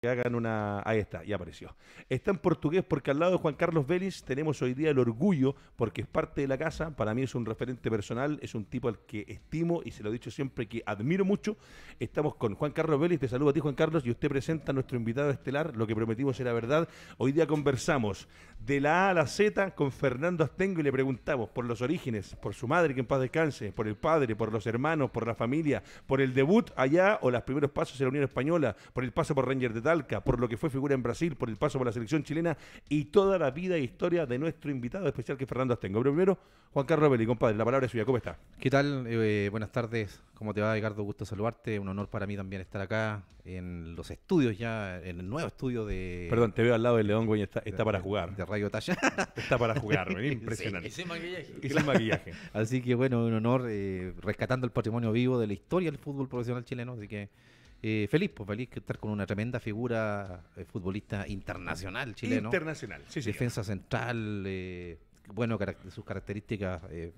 que hagan una... Ahí está, ya apareció. Está en portugués porque al lado de Juan Carlos Vélez tenemos hoy día el orgullo porque es parte de la casa, para mí es un referente personal, es un tipo al que estimo y se lo he dicho siempre que admiro mucho. Estamos con Juan Carlos Vélez, te saludo a ti Juan Carlos y usted presenta a nuestro invitado estelar, lo que prometimos era verdad. Hoy día conversamos de la A a la Z con Fernando Astengo y le preguntamos por los orígenes, por su madre que en paz descanse, por el padre, por los hermanos, por la familia, por el debut allá o los primeros pasos en la Unión Española, por el paso por Ranger de Tal por lo que fue figura en Brasil, por el paso por la selección chilena y toda la vida e historia de nuestro invitado especial que es Fernando Astengo. Pero primero, Juan Carlos Belli, compadre, la palabra es suya. ¿Cómo está? ¿Qué tal? Eh, buenas tardes. ¿Cómo te va, Un Gusto saludarte. Un honor para mí también estar acá en los estudios ya, en el nuevo estudio de... Perdón, te veo al lado de León, güey, está, para jugar. De Rayo Talla. Está para jugar, impresionante. y sin maquillaje. Y sin maquillaje. Así que bueno, un honor, eh, rescatando el patrimonio vivo de la historia del fútbol profesional chileno, así que... Eh, feliz, pues, feliz que estar con una tremenda figura eh, futbolista internacional chileno. Internacional, sí, Defensa central, eh, bueno, sus características eh,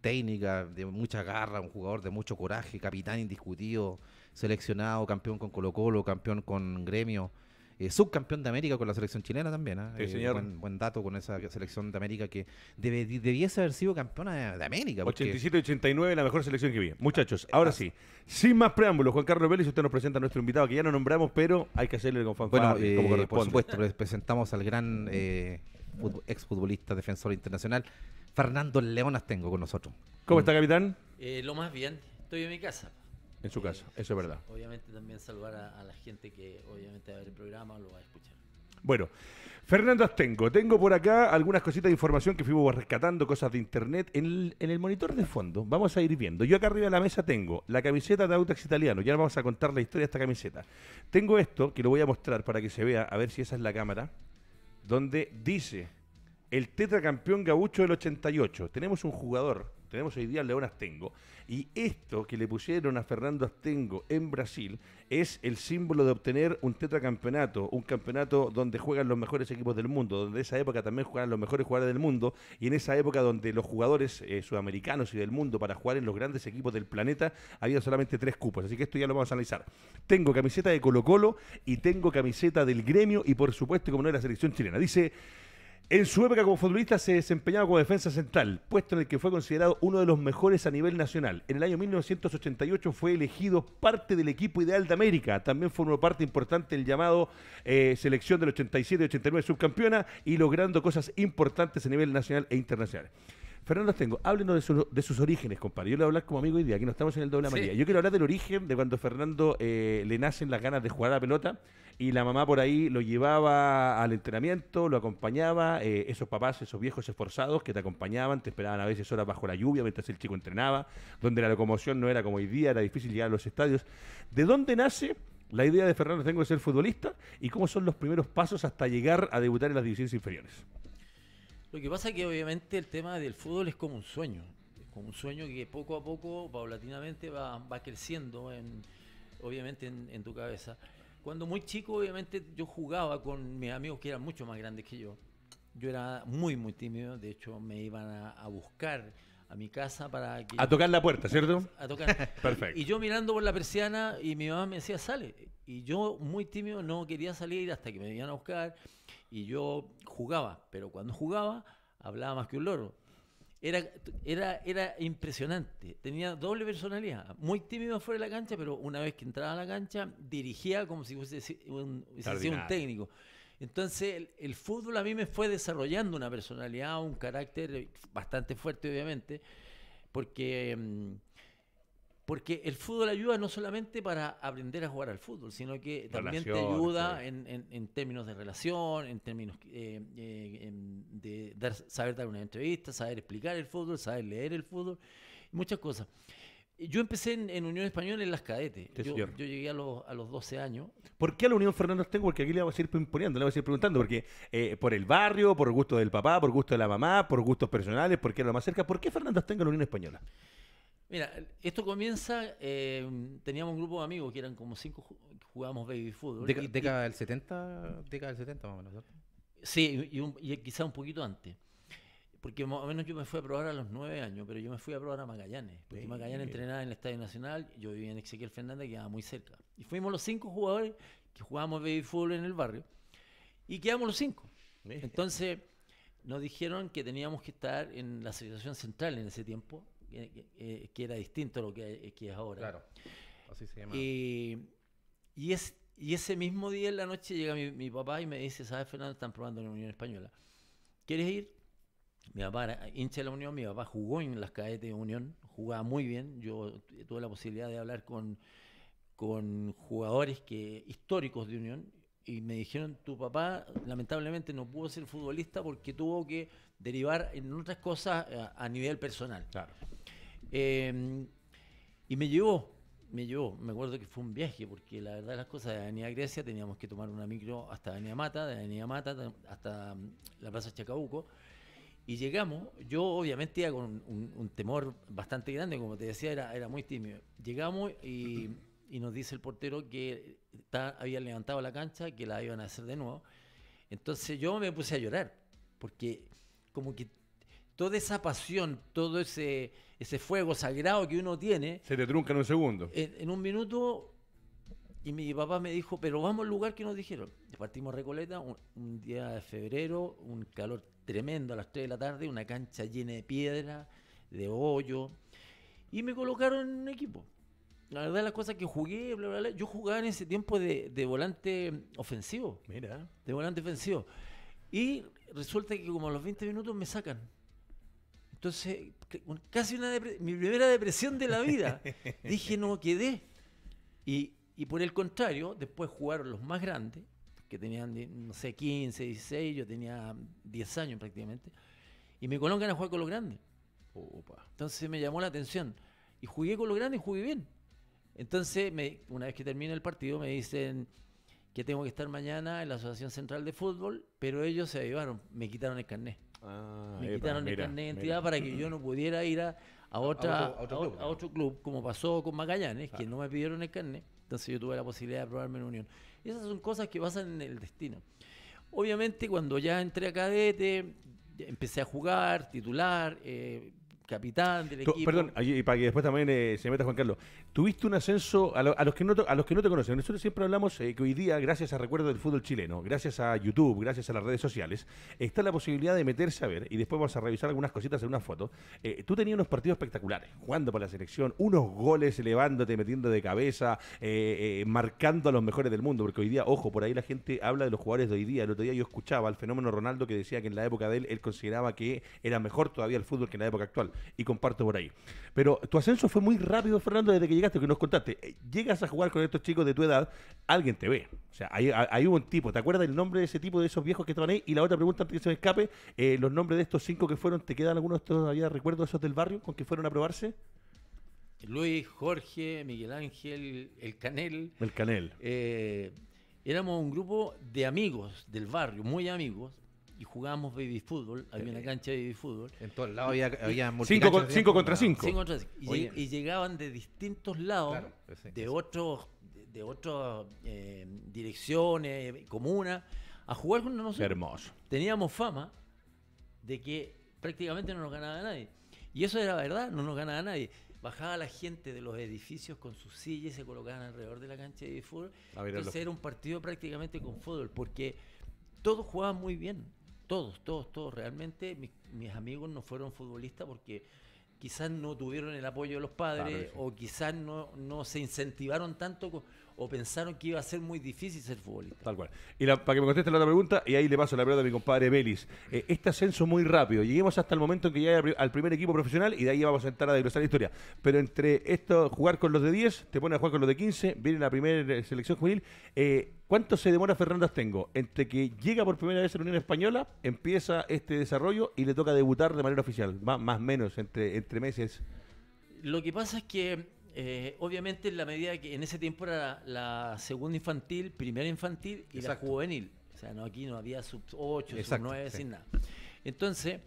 técnicas, de mucha garra, un jugador de mucho coraje, capitán indiscutido, seleccionado, campeón con Colo Colo, campeón con Gremio. Eh, subcampeón de América con la selección chilena también. ¿ah? Eh, buen, dato con esa selección de América que debiese haber sido campeona de, América. 87-89, la mejor selección que vi. Muchachos, eh, ahora sí, sin más preámbulos, Juan Carlos Vélez, usted nos presenta a nuestro invitado que ya no nombramos, pero hay que hacerle con fanfare Por supuesto, les presentamos al gran exfutbolista, defensor internacional, Fernando Leonas tengo con nosotros. ¿Cómo está, capitán? lo más bien, estoy en mi casa. En su casa, eso es verdad. Obviamente también saludar a, la gente que obviamente va a ver el programa, lo va a escuchar. Bueno, Fernando Astengo, tengo por acá algunas cositas de información que fuimos rescatando, cosas de internet. En el, monitor de fondo vamos a ir viendo. Yo acá arriba de la mesa tengo la camiseta de Autax Italiano. Ya vamos a contar la historia de esta camiseta. Tengo esto que lo voy a mostrar para que se vea, a ver si esa es la cámara, donde dice el tetracampeón gaucho del 88. Tenemos un jugador tenemos hoy día al León Astengo. Y esto que le pusieron a Fernando Astengo en Brasil es el símbolo de obtener un tetracampeonato, un campeonato donde juegan los mejores equipos del mundo, donde en esa época también juegan los mejores jugadores del mundo, y en esa época donde los jugadores eh, sudamericanos y del mundo para jugar en los grandes equipos del planeta había solamente tres cupos. Así que esto ya lo vamos a analizar. Tengo camiseta de Colo Colo y tengo camiseta del gremio y por supuesto como no es la selección chilena. Dice... En su época como futbolista se desempeñaba como defensa central, puesto en el que fue considerado uno de los mejores a nivel nacional. En el año 1988 fue elegido parte del equipo ideal de América. También formó parte importante del llamado eh, selección del 87-89 subcampeona y logrando cosas importantes a nivel nacional e internacional. Fernando tengo, háblenos de, sus orígenes, compadre. Yo le voy a hablar como amigo hoy día, aquí no estamos en el doble amarilla. Yo quiero hablar del origen de cuando Fernando eh, le nacen las ganas de jugar a la pelota y la mamá por ahí lo llevaba al entrenamiento, lo acompañaba, eh, esos papás, esos viejos esforzados que te acompañaban, te esperaban a veces horas bajo la lluvia mientras el chico entrenaba, donde la locomoción no era como hoy día, era difícil llegar a los estadios. ¿De dónde nace la idea de Fernando Tengo de ser futbolista y cómo son los primeros pasos hasta llegar a debutar en las divisiones inferiores? Lo que pasa es que obviamente el tema del fútbol es como un sueño, es como un sueño que poco a poco, paulatinamente, va, creciendo, obviamente, en tu cabeza. Cuando muy chico, obviamente, yo jugaba con mis amigos que eran mucho más grandes que yo. Yo era muy, muy tímido. De hecho, me iban a, buscar a mi casa para que... A tocar la puerta, ¿cierto? A tocar. Perfecto. Y yo mirando por la persiana y mi mamá me decía, sale. Y yo, muy tímido, no quería salir hasta que me iban a buscar. Y yo jugaba, pero cuando jugaba, hablaba más que un loro era, era, impresionante. Tenía doble personalidad. Muy tímido fuera de la cancha, pero una vez que entraba a la cancha, dirigía como si fuese un, técnico. Entonces, el, fútbol a mí me fue desarrollando una personalidad, un carácter bastante fuerte, obviamente, porque. Mm, porque el fútbol ayuda no solamente para aprender a jugar al fútbol, sino que también te ayuda en, términos de relación, en términos eh, eh, de dar, saber dar una entrevista, saber explicar el fútbol, saber leer el fútbol, muchas cosas. Yo empecé en, Unión Española en las cadetes. yo, llegué a los, 12 años. ¿Por qué a la Unión Fernando Tengo? Porque aquí le vamos a ir imponiendo, le vamos a ir preguntando. Porque eh, por el barrio, por el gusto del papá, por gusto de la mamá, por gustos personales, porque era lo más cerca. ¿Por qué Fernando Tengo la Unión Española? Mira, esto comienza, eh, teníamos un grupo de amigos que eran como cinco, jugábamos baby fútbol. ¿Década del 70? Década del 70 más o menos, Sí, y, quizá un poquito antes. Porque más o menos yo me fui a probar a los nueve años, pero yo me fui a probar a Magallanes. Porque Magallanes entrenaba en el Estadio Nacional, yo vivía en Ezequiel Fernández, que quedaba muy cerca. Y fuimos los cinco jugadores que jugábamos baby fútbol en el barrio. Y quedamos los cinco. Entonces nos dijeron que teníamos que estar en la asociación central en ese tiempo, que, era distinto a lo eh, que, es ahora. Claro, así se llama. Y, es, y ese mismo día en la noche llega mi, papá y me dice, ¿sabes, Fernando? Están probando en la Unión Española. ¿Quieres ir? Mi papá era hincha de la Unión, mi papá jugó en las cadetes de Unión, jugaba muy bien. Yo tuve la posibilidad de hablar con, con jugadores que, históricos de Unión y me dijeron, tu papá lamentablemente no pudo ser futbolista porque tuvo que derivar en otras cosas eh, a, nivel personal. Em, y me llevó, me llevó, me acuerdo que fue un viaje, porque la verdad las cosas, de Avenida Grecia teníamos que tomar una micro hasta Avenida Mata, de Avenida Mata hasta mm, la Plaza Chacabuco. Y llegamos, yo obviamente iba con un, temor bastante grande, como te decía, era, era muy tímido. Llegamos y y nos dice el portero que está, habían levantado la cancha, que la iban a hacer de nuevo. Entonces yo me puse a llorar, porque como que toda esa pasión, todo ese, ese fuego sagrado que uno tiene... Se te trunca en un segundo. En, un minuto, y mi papá me dijo, pero vamos al lugar que nos dijeron. Partimos Recoleta, un, un día de febrero, un calor tremendo a las 3 de la tarde, una cancha llena de piedra, de hoyo, y me colocaron en un equipo. La verdad, la cosa que jugué, yo jugaba en ese tiempo de, volante ofensivo. Mira. De volante ofensivo. Y resulta que como a los 20 minutos me sacan. Entonces, casi una mi primera depresión de la vida. Dije, no quedé. Y, por el contrario, después jugaron los más grandes, que tenían, no sé, 15, 16, yo tenía 10 años prácticamente, y me colocan a jugar con los grandes. Entonces me llamó la atención. Y jugué con los grandes y jugué bien. Entonces, me, una vez que termina el partido, me dicen que tengo que estar mañana en la Asociación Central de Fútbol, pero ellos se llevaron me quitaron el carnet. Ah, me quitaron el carnet de entidad para que yo no pudiera ir a, otra, otro, club, como pasó con Magallanes, que ah. no me pidieron el carnet. Entonces yo tuve la posibilidad de probarme en Unión. esas son cosas que pasan en el destino. Obviamente cuando ya entré a cadete, empecé a jugar, titular, eh, capitán del equipo. Perdón, y para que después también eh, se meta Juan Carlos. Tuviste un ascenso, a, los que no a los que no te conocen, nosotros siempre hablamos eh, que hoy día, gracias a recuerdo del fútbol chileno, gracias a YouTube, gracias a las redes sociales, está la posibilidad de meterse a ver, y después vamos a revisar algunas cositas en una foto. Eh, tú tenías unos partidos espectaculares, jugando por la selección, unos goles elevándote, metiendo de cabeza, marcando a los mejores del mundo, porque hoy día, ojo, por ahí la gente habla de los jugadores de hoy día. El otro día yo escuchaba al fenómeno Ronaldo que decía que en la época de él, él consideraba que era mejor todavía el fútbol que en la época actual y comparto por ahí. Pero tu ascenso fue muy rápido, Fernando, desde que llegaste, que nos contaste. Eh, llegas a jugar con estos chicos de tu edad, alguien te ve. O sea, ahí, hubo un tipo. ¿Te acuerdas el nombre de ese tipo, de esos viejos que estaban ahí? Y la otra pregunta, antes que se me escape, eh, los nombres de estos cinco que fueron, ¿te quedan algunos todavía recuerdos esos del barrio con que fueron a probarse? Luis, Jorge, Miguel Ángel, El Canel. El Canel. Eh, éramos un grupo de amigos del barrio, muy amigos, y jugábamos baby fútbol. Había una eh, cancha de baby fútbol. En todos lados había, había cinco, contra cinco. Y, llegaban de distintos lados, pues de, Otros, de, otros otras eh, direcciones, comunas, a jugar con nosotros. Hermoso. Teníamos fama de que prácticamente no nos ganaba nadie. Y eso era verdad, no nos ganaba nadie. Bajaba la gente de los edificios con sus sillas y se colocaban alrededor de la cancha de fútbol. Entonces era un partido prácticamente con fútbol, porque todos jugaban muy bien. Todos, todos, todos. Realmente mis, amigos no fueron futbolistas porque quizás no tuvieron el apoyo de los padres o quizás no, no se incentivaron tanto o pensaron que iba a ser muy difícil ser futbolista. Tal cual. Y para que me conteste la otra pregunta, y ahí le paso la palabra a mi compadre Belis. Eh, este ascenso muy rápido, lleguemos hasta el momento en que ya al, primer equipo profesional y de ahí vamos a entrar a desglosar la historia. Pero entre esto, jugar con los de 10, te pone a jugar con los de 15, viene la primera selección juvenil. Eh, ¿Cuánto se demora Fernández Tengo? Entre que llega por primera vez a la Unión Española, empieza este desarrollo y le toca debutar de manera oficial, más o menos, entre, entre meses. Lo que pasa es que, eh, obviamente, en la medida que en ese tiempo era la, segunda infantil, primera infantil y la juvenil. O sea, no, aquí no había sub 8, sub 9, sin nada. Entonces,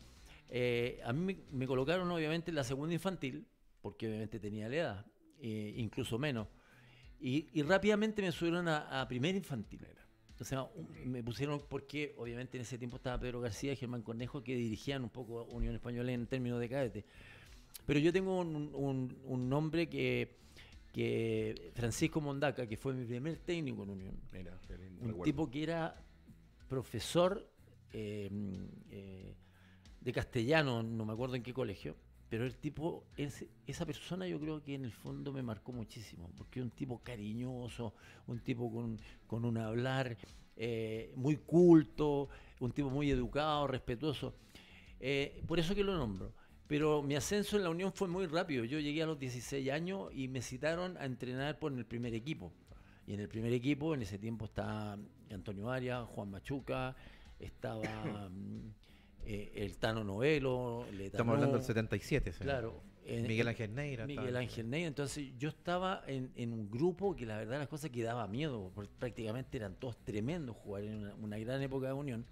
eh, a mí me, colocaron obviamente en la segunda infantil, porque obviamente tenía la edad, eh, incluso menos. Y, rápidamente me subieron a, primera infantil. O sea, me pusieron porque obviamente en ese tiempo estaba Pedro García y Germán Cornejo que dirigían un poco Unión Española en términos de cadete. Pero yo tengo un, nombre que, que Francisco Mondaca, que fue mi primer técnico en Unión. un tipo que era profesor eh, eh, de castellano, no me acuerdo en qué colegio. Pero el tipo, ese, esa persona yo creo que en el fondo me marcó muchísimo, porque un tipo cariñoso, un tipo con, un hablar eh, muy culto, un tipo muy educado, respetuoso. Eh, por eso que lo nombro. Pero mi ascenso en la Unión fue muy rápido. Yo llegué a los 16 años y me citaron a entrenar por el primer equipo. Y en el primer equipo, en ese tiempo, estaba Antonio Arias, Juan Machuca, estaba... Mm, eh, el Tano Novelo. le Estamos hablando del 77, ¿sabes? Claro. Miguel Ángel Neira. Miguel Ángel Neira. Entonces yo estaba en, un grupo que la verdad las cosas que daba miedo, porque prácticamente eran todos tremendos jugar en una, gran época de unión.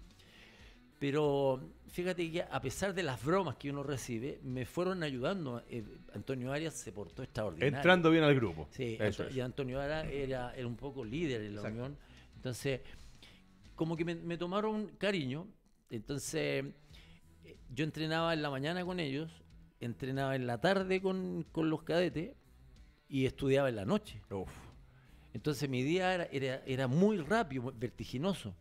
Pero fíjate que a pesar de las bromas que uno recibe, me fueron ayudando. Eh, Antonio Arias se portó extraordinario. Entrando bien al grupo. Sí, y Antonio Arias era, un poco líder en la unión. Entonces, como que me tomaron cariño. Entonces, yo entrenaba en la mañana con ellos, entrenaba en la tarde con, los cadetes y estudiaba en la noche. Entonces mi día era, era, muy rápido, vertiginoso.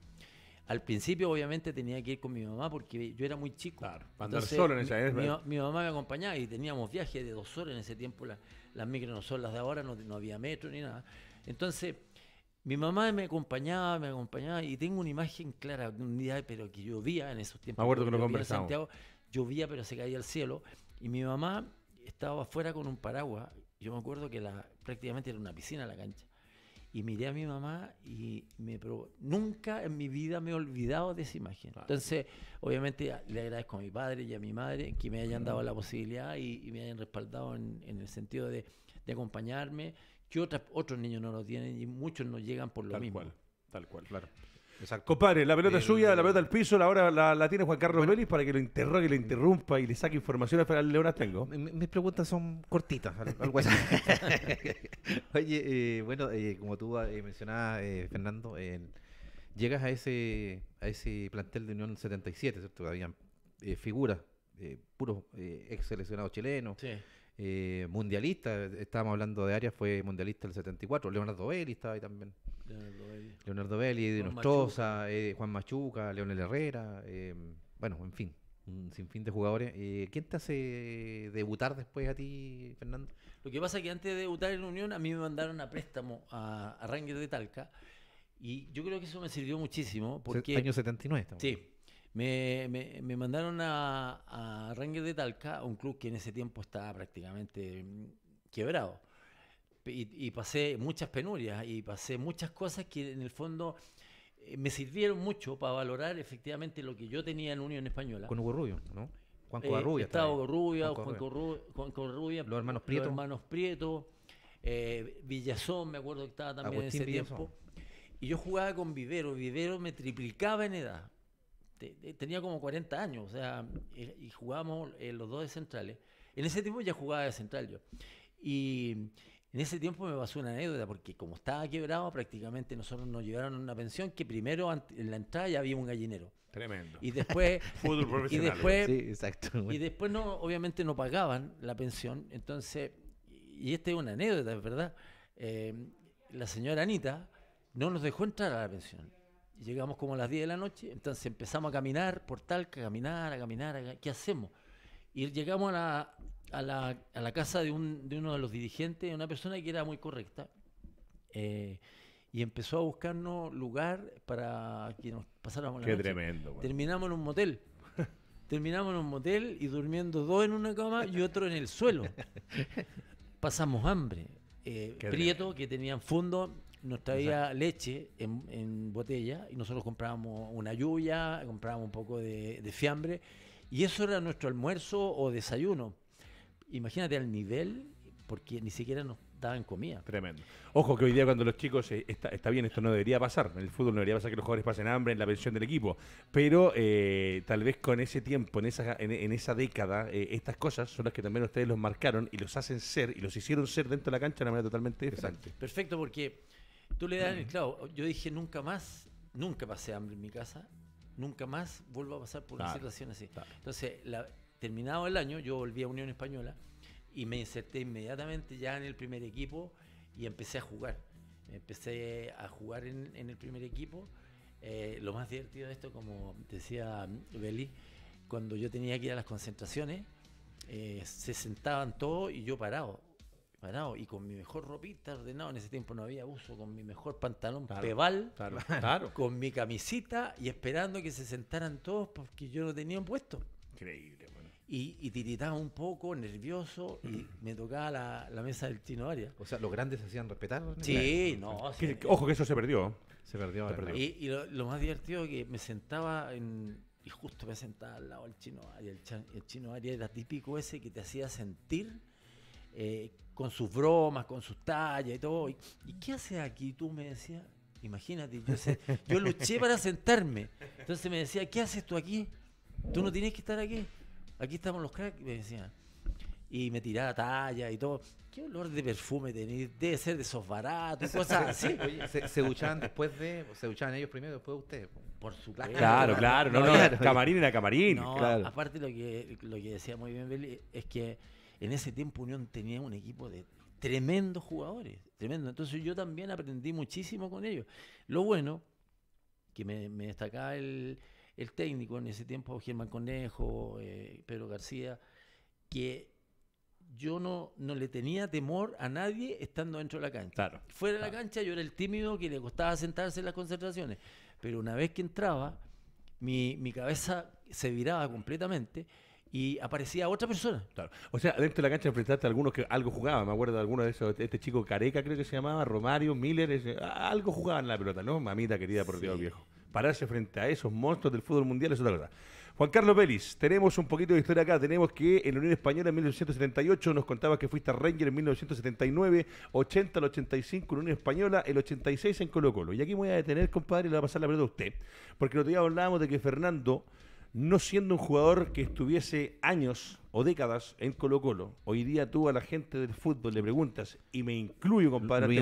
Al principio, obviamente, tenía que ir con mi mamá porque yo era muy chico. andar solo en esa mi, mi, mamá me acompañaba y teníamos viajes de dos horas en ese tiempo. las micro no son las de ahora, no, no había metro ni nada. Entonces, mi mamá me acompañaba, me acompañaba y tengo una imagen clara de un día, pero que llovía en esos tiempos. Me acuerdo que lo Santiago, llovía, pero se caía al cielo. Y mi mamá estaba afuera con un paraguas. Yo me acuerdo que prácticamente era una piscina la cancha. Y miré a mi mamá y me Nunca en mi vida me he olvidado de esa imagen. Entonces, obviamente, le agradezco a mi padre y a mi madre que me hayan dado la posibilidad y, me hayan respaldado en, el sentido de, de acompañarme otras, otros niños no lo tienen y muchos no llegan por lo tal Cual, tal cual, claro. Exacto. Compadre, la pelota es suya, la pelota al piso, ahora la, tiene Juan Carlos bueno, para que lo interrogue, le interrumpa y le saque información al Leonas Tengo. mis preguntas son cortitas, Oye, eh, bueno, eh, como tú eh, mencionabas, Fernando, llegas a ese, a ese plantel de Unión 77, ¿cierto? Habían figuras, puros ex seleccionados chilenos. Sí eh, mundialista, estábamos hablando de Arias, fue mundialista el 74, Leonardo Belli estaba ahí también. Leonardo Belli. de Belli, eh, Juan Machuca. Leonel Herrera, eh, bueno, en fin, un sinfín de jugadores. ¿Quién te hace debutar después a ti, Fernando? Lo que pasa es que antes de debutar en Unión, a mí me mandaron a préstamo a, a de Talca. Y yo creo que eso me sirvió muchísimo. Porque, año 79. Sí, me, me, me mandaron a, a de Talca, un club que en ese tiempo estaba prácticamente mm, quebrado. Y, pasé muchas penurias y pasé muchas cosas que en el fondo eh, me sirvieron mucho para valorar efectivamente lo que yo tenía en Unión Española. Con Hugo Rubio, ¿no? Juan eh, Covarrubia. estaba Hugo Rubio, Juan Covarrubia, los hermanos Prieto. Los hermanos Prieto, eh, Villazón, me acuerdo que estaba también en ese tiempo. Y yo jugaba con Vivero, Vivero me triplicaba en edad tenía como 40 años, o sea, y, jugábamos eh, los dos de centrales. En ese tiempo ya jugaba de central yo. Y en ese tiempo me pasó una anécdota, porque como estaba quebrado, prácticamente nosotros nos llevaron a una pensión que primero en la entrada ya había un gallinero. Tremendo. Y después. Y después, Y después, no, obviamente, no pagaban la pensión. Entonces, y esta es una anécdota, ¿verdad? Eh, la señora Anita no nos dejó entrar a la pensión llegamos como a las 10 de la noche, entonces empezamos a caminar por Talca, a caminar, a caminar, ¿qué hacemos? Y llegamos a la, casa de, un, uno de los dirigentes, una persona que era muy correcta, eh, y empezó a buscarnos lugar para que nos pasáramos la Qué tremendo. Terminamos en un motel. Terminamos en un motel y durmiendo dos en una cama y otro en el suelo. Pasamos hambre. Eh, Prieto, que tenían fondo, nos traía leche en, botella y nosotros comprábamos una lluvia, comprábamos un poco de, fiambre y eso era nuestro almuerzo o desayuno. Imagínate al nivel, porque ni siquiera nos daban comida. Tremendo. Ojo que hoy día cuando los chicos, eh, está, bien, esto no debería pasar, en el fútbol no debería pasar que los jugadores pasen hambre en la pensión del equipo, pero eh, tal vez con ese tiempo, en esa, en, esa década, eh, estas cosas son las que también ustedes los marcaron y los hacen ser y los hicieron ser dentro de la cancha de una manera totalmente interesante. Perfecto, porque Tú le das el clavo. Yo dije, nunca más, nunca pasé hambre en mi casa, nunca más vuelvo a pasar por una situación así. Entonces, terminado el año, yo volví a Unión Española y me inserté inmediatamente ya en el primer equipo y empecé a jugar. Empecé a jugar en, el primer equipo. Eh, lo más divertido de esto, como decía Beli, cuando yo tenía que ir a las concentraciones, eh, se sentaban todos y yo parado y con mi mejor ropita ordenado. En ese tiempo no había uso, con mi mejor pantalón pebal, con mi camisita y esperando que se sentaran todos porque yo no tenía un puesto. Increíble, bueno. Y, y, tiritaba un poco, nervioso, y mm. me tocaba la, mesa del chino aria O sea, los grandes se hacían respetar. Sí, no. ojo que eso se perdió. ¿eh? Se perdió. Se perdió. Y, lo, más divertido que me sentaba en, y justo me sentaba al lado del Chino aria El, el Chino aria era típico ese que te hacía sentir eh, con sus bromas, con sus tallas y todo. ¿Y, qué haces aquí? Tú me decías, imagínate, yo, luché para sentarme. Entonces me decía, ¿qué haces tú aquí? Tú no tienes que estar aquí. Aquí estamos los cracks, me decían. Y me tiraba talla y todo. ¿Qué olor de perfume tenés? Debe ser de esos baratos, cosas así. se, duchaban después de. Se duchaban ellos primero, después de ustedes. Por supuesto. Claro, claro. No, no, claro. camarín era camarín. No, Aparte, lo que, lo que decía muy bien Beli es que en ese tiempo Unión tenía un equipo de tremendos jugadores, tremendo. Entonces yo también aprendí muchísimo con ellos. Lo bueno, que me, destacaba el, técnico en ese tiempo, Germán Conejo, eh, Pedro García, que yo no, no le tenía temor a nadie estando dentro de la cancha. Fuera de la cancha yo era el tímido que le costaba sentarse en las concentraciones, pero una vez que entraba, mi, mi cabeza se viraba completamente y aparecía otra persona. O sea, dentro de la cancha enfrentaste a algunos que algo jugaban. Me acuerdo de alguno de esos, este chico Careca creo que se llamaba, Romario, Miller, ese, algo jugaban la pelota, ¿no? Mamita querida, por Dios viejo. Pararse frente a esos monstruos del fútbol mundial es otra cosa. Juan Carlos Vélez, tenemos un poquito de historia acá. Tenemos que en la Unión Española en 1978 nos contabas que fuiste a Ranger en 1979, 80 al 85 en Unión Española, el 86 en Colo Colo. Y aquí voy a detener, compadre, y le voy a pasar la pelota a usted. Porque el otro hablábamos de que Fernando no siendo un jugador que estuviese años o décadas en Colo Colo, hoy día tú a la gente del fútbol le preguntas, y me incluyo, compadre,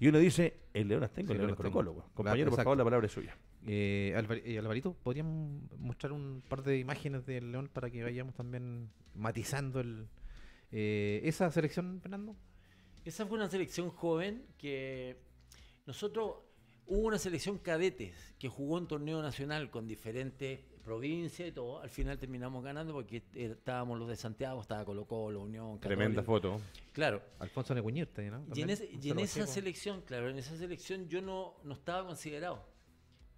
y uno dice, el León tengo, el León en Colo Colo. Compañero, por favor, la palabra es suya. Eh, eh, Alvarito, ¿podrían mostrar un par de imágenes del León para que vayamos también matizando el, eh, esa selección, Fernando? Esa fue una selección joven que nosotros... Hubo una selección cadetes que jugó un torneo nacional con diferentes provincia y todo. Al final terminamos ganando porque er, estábamos los de Santiago, estaba Colo Colo, Unión. Tremenda foto. Claro. Alfonso Necuñirte, ¿no? Y en, esa selección, claro, en esa selección yo no, no estaba considerado.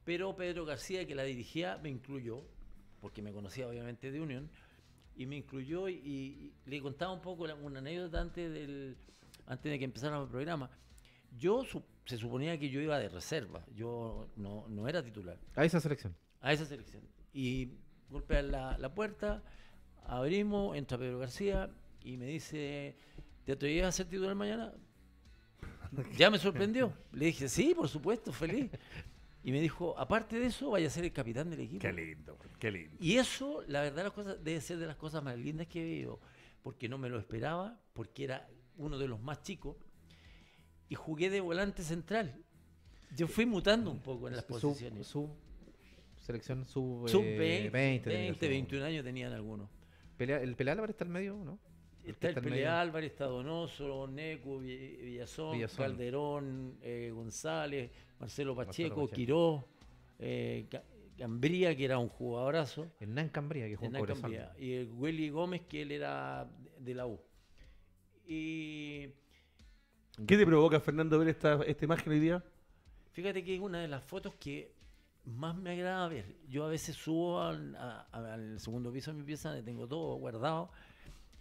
Pero Pedro García, que la dirigía, me incluyó, porque me conocía obviamente de Unión, y me incluyó y, le contaba un poco una anécdota antes, del, antes de que empezara el programa. Yo se suponía que yo iba de reserva, yo no era titular. A esa selección. A esa selección. Y golpean la, la puerta, abrimos, entra Pedro García y me dice, ¿te atrevías a ser titular mañana? Ya me sorprendió. Le dije, sí, por supuesto, feliz. Y me dijo, aparte de eso, vaya a ser el capitán del equipo. Qué lindo, qué lindo. Y eso, la verdad, las cosas, debe ser de las cosas más lindas que he vivido, porque no me lo esperaba, porque era uno de los más chicos, y jugué de volante central. Yo fui mutando un poco en las posiciones. Selección sub, 20, 20, 21 años tenían algunos. ¿El Pele Álvarez está al medio no? Está, el Pele Álvarez, está Donoso, Necu, Villazón, Calderón, eh, González, Marcelo Pacheco, Quiró, eh, Cambria Cambría, que era un jugadorazo. Hernán Cambría, que jugó Hernán Cambría. Y el Willy Gómez, que él era de la U. Y... ¿Qué te provoca, Fernando, ver esta, esta imagen hoy día? Fíjate que es una de las fotos que más me agrada ver. Yo a veces subo al, segundo piso de mi pieza, le tengo todo guardado.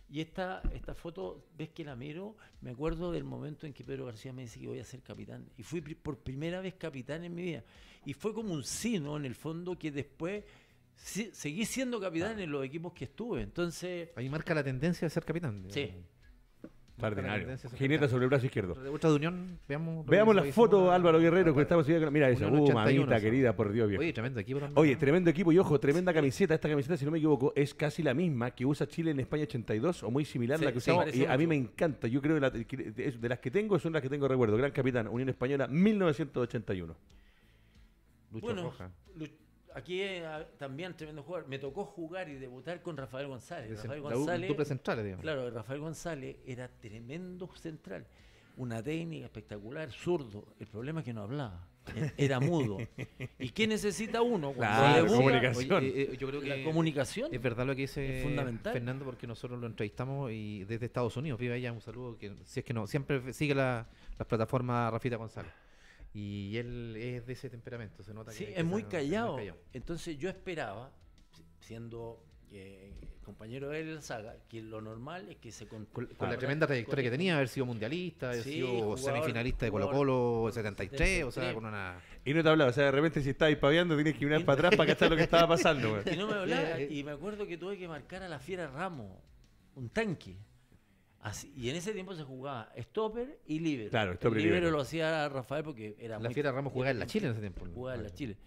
Y esta, esta foto, ves que la miro, me acuerdo del momento en que Pedro García me dice que voy a ser capitán. Y fui por primera vez capitán en mi vida. Y fue como un sino en el fondo que después seguí siendo capitán en los equipos que estuve. Entonces. Ahí marca la tendencia de ser capitán. Sí. Extraordinario. sobre el brazo izquierdo. de Unión, veamos. la foto, Álvaro Guerrero, que estamos Mira esa, uh, mamita querida, por Dios. Viejo. Oye, tremendo equipo Oye, tremendo equipo y ojo, tremenda camiseta. Esta camiseta, si no me equivoco, es casi la misma que usa Chile en España 82 o muy similar a la que usamos. y a mí me encanta. Yo creo que de las que tengo, son las que tengo recuerdo. Gran Capitán, Unión Española, 1981. lucha bueno, Roja. Aquí ah, también tremendo jugador. Me tocó jugar y debutar con Rafael González. Rafael González. central, digamos. Claro, Rafael González era tremendo central. Una técnica espectacular, zurdo. El problema es que no hablaba. E-, era mudo. ¿Y qué necesita uno? Claro, comunicación. Eh, yo creo que la comunicación. Es verdad lo que dice Fernando, porque nosotros lo entrevistamos y desde Estados Unidos. vive ella, un saludo. Que, si es que no, siempre sigue la, las plataformas Rafita González. Y él es de ese temperamento, se nota que. Sí, es, muy callado. Entonces yo esperaba, siendo eh, compañero de él, en la Saga, que lo normal es que se. Con, la tremenda trayectoria que tenía, haber sido mundialista, haber sido semifinalista de Colo-Colo 73, 73, o sea, con una. Y no te hablaba, o sea, de repente si estás paviando tienes que mirar para atrás para cachar lo que estaba pasando, Y no me hablaba, eh, eh. y me acuerdo que tuve que marcar a la Fiera Ramos, un tanque y en ese tiempo se jugaba stopper y libero. Claro, stopper el lo hacía Rafael porque era La fiera Ramos jugaba en la Chile en ese tiempo. Jugaba en la Chile.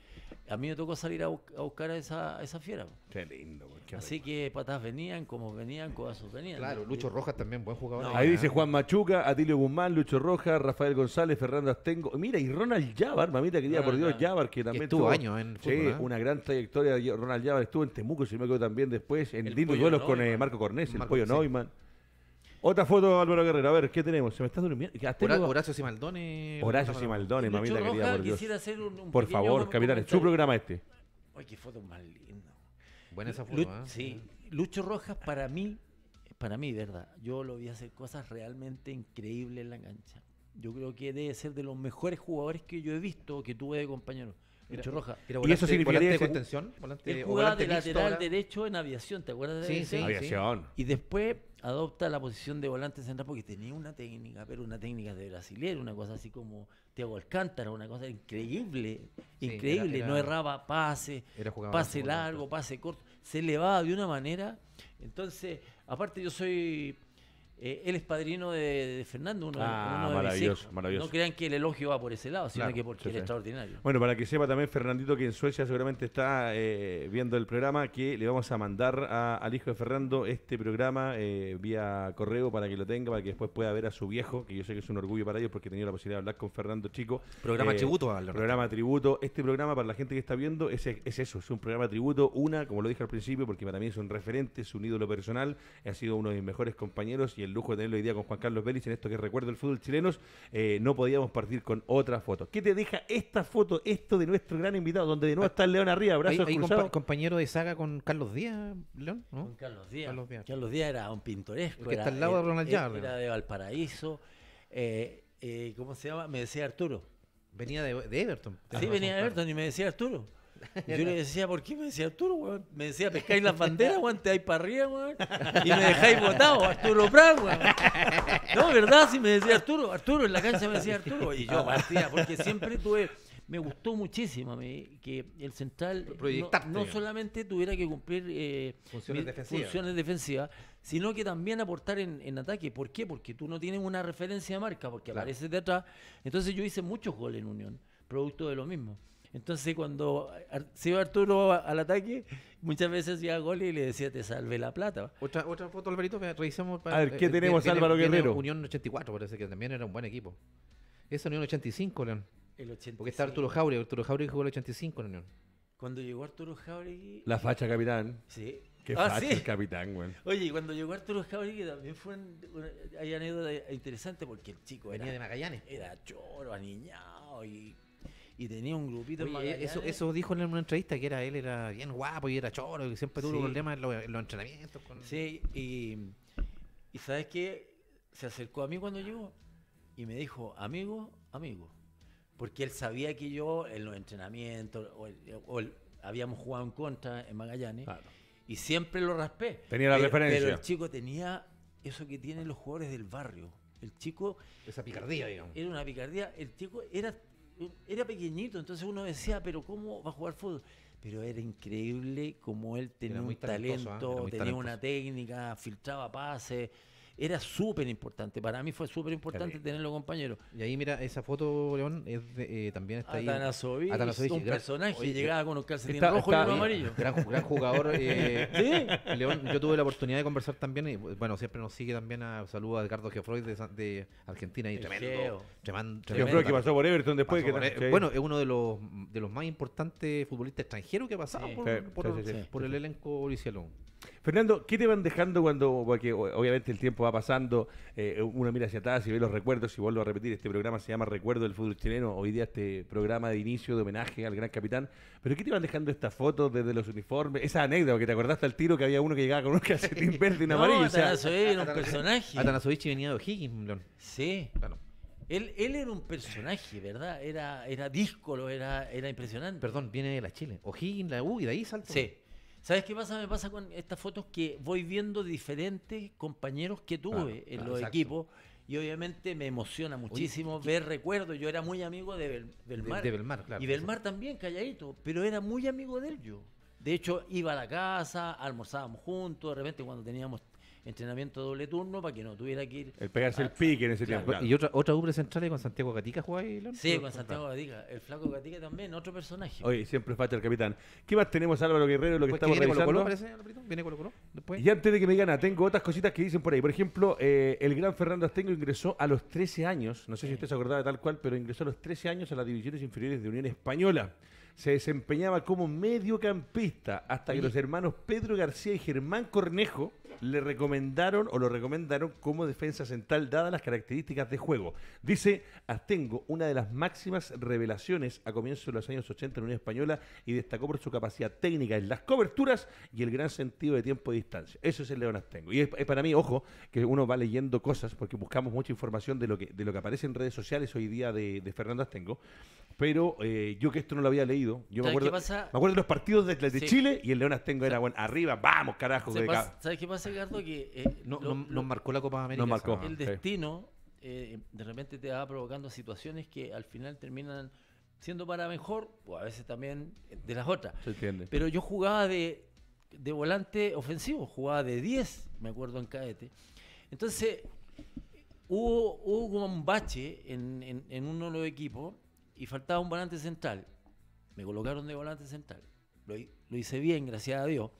A mí me tocó salir a, buscar a esa, fiera. Qué lindo. Así que patas venían, como venían, cosas venían. Claro, Lucho eh, Rojas también, buen jugador. ahí dice Juan Machuca, Atilio Guzmán, Lucho Rojas, Rafael González, Fernando Astengo. Mira, y Ronald Javar, mamita querida, ah, por Dios, Javar, que también estuvo, años en fútbol, ¿eh? una gran trayectoria. Ronald Javar estuvo en Temuco, si me acuerdo también después, en lindos duelos con eh, Marco Cornés, el Pollo Neumann. Otra foto, Álvaro Guerrero. A ver, ¿qué tenemos? Se me está durmiendo. Horacio Simaldone. Horacio Simaldone, mamita querida, por por favor, capitán, su programa este. Ay, qué foto más linda. Buena esa foto, ¿eh? Sí. Lucho Rojas, para mí, para mí, verdad, yo lo vi hacer cosas realmente increíbles en la cancha. Yo creo que debe ser de los mejores jugadores que yo he visto, que tuve de compañero y eso significa de contención. jugaba de lateral derecho en aviación, ¿te acuerdas de sí, sí, aviación? Y después adopta la posición de volante central porque tenía una técnica, pero una técnica de brasilero, una cosa así como Tiago Alcántara, una cosa increíble, increíble. no erraba pase, pase largo, pase corto. Se elevaba de una manera. Entonces, aparte yo soy eh, él es padrino de, Fernando, uno, de ah, maravilloso, maravilloso. No crean que el elogio va por ese lado, sino que porque es extraordinario. Bueno, para que sepa también Fernandito que en Suecia seguramente está eh, viendo el programa, que le vamos a mandar al hijo de Fernando este programa eh, vía correo para que lo tenga, para que después pueda ver a su viejo, que yo sé que es un orgullo para ellos porque he tenido la posibilidad de hablar con Fernando Chico. Programa tributo, Programa tributo. Este programa para la gente que está viendo es, es eso, es un programa tributo, una, como lo dije al principio, porque para mí es un referente, es un ídolo personal, ha sido uno de mis mejores compañeros y el el lujo de tenerlo hoy día con Juan Carlos Vélez en esto que recuerdo el fútbol chilenos, eh, no podíamos partir con otra foto. ¿Qué te deja esta foto, esto de nuestro gran invitado, donde de nuevo ah, está el León arriba, brazos compañero de saga con Carlos Díaz, León, ¿no? Con Carlos Díaz. Carlos Díaz. era un pintoresco. que está al lado de Ronald de Valparaíso. Eh, eh, ¿Cómo se llama? Me decía Arturo. Venía de, Everton. sí, venía de Everton y me decía Arturo. Y yo le decía, ¿por qué me decía Arturo, Me decía, pescáis las banderas, weón, te dais para arriba, weón. Y me dejáis botado, Arturo Prat, weón. No, ¿verdad? Si me decía Arturo, Arturo, en la cancha me decía Arturo. Y yo partía, porque siempre tuve, me gustó muchísimo que el central no, solamente tuviera que cumplir eh, funciones, defensivas. sino que también aportar en, ataque. ¿Por qué? Porque tú no tienes una referencia de marca, porque apareces de atrás. Entonces yo hice muchos goles en Unión, producto de lo mismo. Entonces, cuando eh, se iba Arturo al ataque, muchas veces a gol y le decía, te salve la plata. Otra, otra foto, Alvarito, que revisamos. Para, a ver, eh, ¿qué eh, tenemos, Álvaro Guerrero? Unión 84, parece que también era un buen equipo. Esa Unión 85, León. El 85. Porque está Arturo Jauregui. Arturo Jauregui jugó el 85 en Unión. Cuando llegó Arturo Jauregui... La facha capitán. Sí. Qué ah, facha el capitán, güey. Oye, cuando llegó Arturo Jauregui también fue hay anécdota interesante porque el chico Venía de Magallanes. Era choro, aniñado y y tenía un grupito en e-, eso, eso dijo en una entrevista que era él era bien guapo y era choro, y siempre tuvo problemas en los, entrenamientos. Sí, y, sabes qué, se acercó a mí cuando llegó y me dijo, amigo, amigo, porque él sabía que yo en los entrenamientos o, habíamos jugado en contra en Magallanes. Y siempre lo raspé. Tenía la referencia. Pero el chico tenía eso que tienen los jugadores del barrio. El chico. Esa picardía, digamos. Era una picardía. El chico era era pequeñito, entonces uno decía, pero ¿cómo va a jugar fútbol? Pero era increíble como él tenía un ¿ah? talento, tenía una técnica, filtraba pases era súper importante. Para mí fue súper importante tenerlo, compañero. Y ahí, mira, esa foto, León, es eh, también está ahí. un personaje llegaba con un calcetín rojo y uno amarillo. Gran, gran jugador. Eh, ¿Sí? León, yo tuve la oportunidad de conversar también. Y, bueno, siempre nos sigue también. A, saludo a Edgardo Geoffroy de, de, Argentina. Y tremendo, tremendo, que pasó por Everton después. E, bueno, es uno de los, de los más importantes futbolistas extranjeros que ha pasado por, el elenco policialón. Fernando, ¿qué te van dejando cuando, porque obviamente el tiempo va pasando, eh, uno mira hacia atrás y ve los recuerdos, y vuelvo a repetir, este programa se llama Recuerdo del Fútbol Chileno, hoy día este programa de inicio de homenaje al gran capitán, pero ¿qué te van dejando estas fotos desde los uniformes? Esa anécdota que te acordaste al tiro que había uno que llegaba con un calcetín verde y un no, amarillo. era un personaje. venía de O'Higgins, Sí. bueno, Él, él, era un personaje, ¿verdad? Era, era díscolo, era, era impresionante. Perdón, viene de la Chile. O'Higgins, la U, y de ahí saltó. Sí. ¿Sabes qué pasa? Me pasa con estas fotos que voy viendo diferentes compañeros que tuve en ah, los equipos y obviamente me emociona muchísimo ver recuerdos. Yo era muy amigo de mar Belmar. De, claro, y Belmar también, calladito, pero era muy amigo de él yo. De hecho, iba a la casa, almorzábamos juntos, de repente cuando teníamos entrenamiento doble turno para que no tuviera que ir. El pegarse el pique en ese tiempo. ¿Y otra, otra dupla central es con Santiago Gatica jugáis? Sí, con Santiago Gatica. El flaco Gatica también, otro personaje. Oye, siempre falta el capitán. ¿Qué más tenemos, Álvaro Guerrero, lo que estamos viene revisando? Colo, ¿Viene Colo Después. Y antes de que me gana tengo otras cositas que dicen por ahí. Por ejemplo, eh, el gran Fernando Astengo ingresó a los 13 años, no sé si usted se acordaba de tal cual, pero ingresó a los 13 años a las divisiones inferiores de Unión Española se desempeñaba como mediocampista hasta que los hermanos Pedro García y Germán Cornejo le recomendaron o lo recomendaron como defensa central dadas las características de juego. Dice Astengo, una de las máximas revelaciones a comienzos de los años 80 en la Unión Española y destacó por su capacidad técnica en las coberturas y el gran sentido de tiempo y distancia. Eso es el León Astengo. Y es, para mí, ojo, que uno va leyendo cosas porque buscamos mucha información de lo que, de lo que aparece en redes sociales hoy día de, de Fernando Astengo. Pero eh, yo que esto no lo había leído, yo me acuerdo, acuerdo de los partidos de, Chile y el León Astengo era, bueno, arriba, vamos carajo. ¿Sabes qué que eh, nos, marcó la Copa América. El destino eh, de repente te va provocando situaciones que al final terminan siendo para mejor, o a veces también de las otras. Pero yo jugaba de, volante ofensivo, jugaba de 10, me acuerdo en cadete. Entonces, hubo, hubo un bache en, en, en uno de los equipos y faltaba un volante central. Me colocaron de volante central. lo hice bien, gracias a Dios.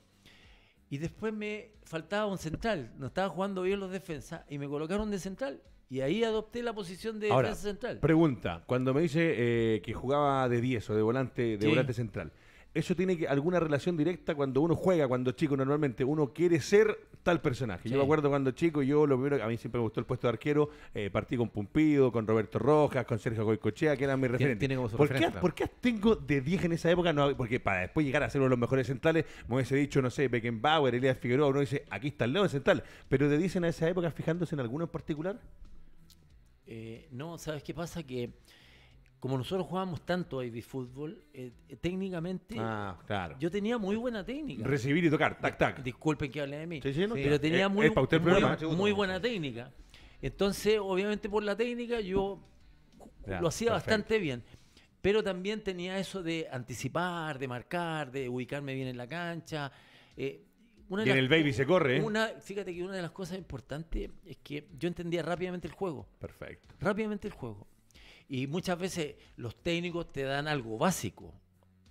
Y después me faltaba un central. No estaba jugando bien los defensas y me colocaron de central. Y ahí adopté la posición de defensa central. Pregunta, cuando me dice eh, que jugaba de 10 o de volante, de volante central, eso tiene que, alguna relación directa cuando uno juega, cuando chico normalmente, uno quiere ser tal personaje. Yo me acuerdo cuando chico, yo lo primero, a mí siempre me gustó el puesto de arquero, eh, partí con Pumpido, con Roberto Rojas, con Sergio Goycochea, que eran mis referentes. ¿Por, qué, ¿Por, qué, tengo de 10 en esa época? No, porque para después llegar a ser uno de los mejores centrales, me hubiese dicho, no sé, Beckenbauer, Elías Figueroa, uno dice, aquí está el nuevo central. Pero de dicen en esa época fijándose en alguno en particular. Eh, no, ¿sabes qué pasa? Que como nosotros jugábamos tanto de fútbol, eh, eh, técnicamente ah, yo tenía muy buena técnica. Recibir y tocar, tac, tac. Disculpen que hable de mí, sí, no, pero tenía muy, buena técnica. Entonces, obviamente por la técnica yo lo hacía bastante bien, pero también tenía eso de anticipar, de marcar, de ubicarme bien en la cancha. y eh, en el baby se corre. Una, fíjate que una de las cosas importantes es que yo entendía rápidamente el juego. Perfecto. Rápidamente el juego. Y muchas veces los técnicos te dan algo básico,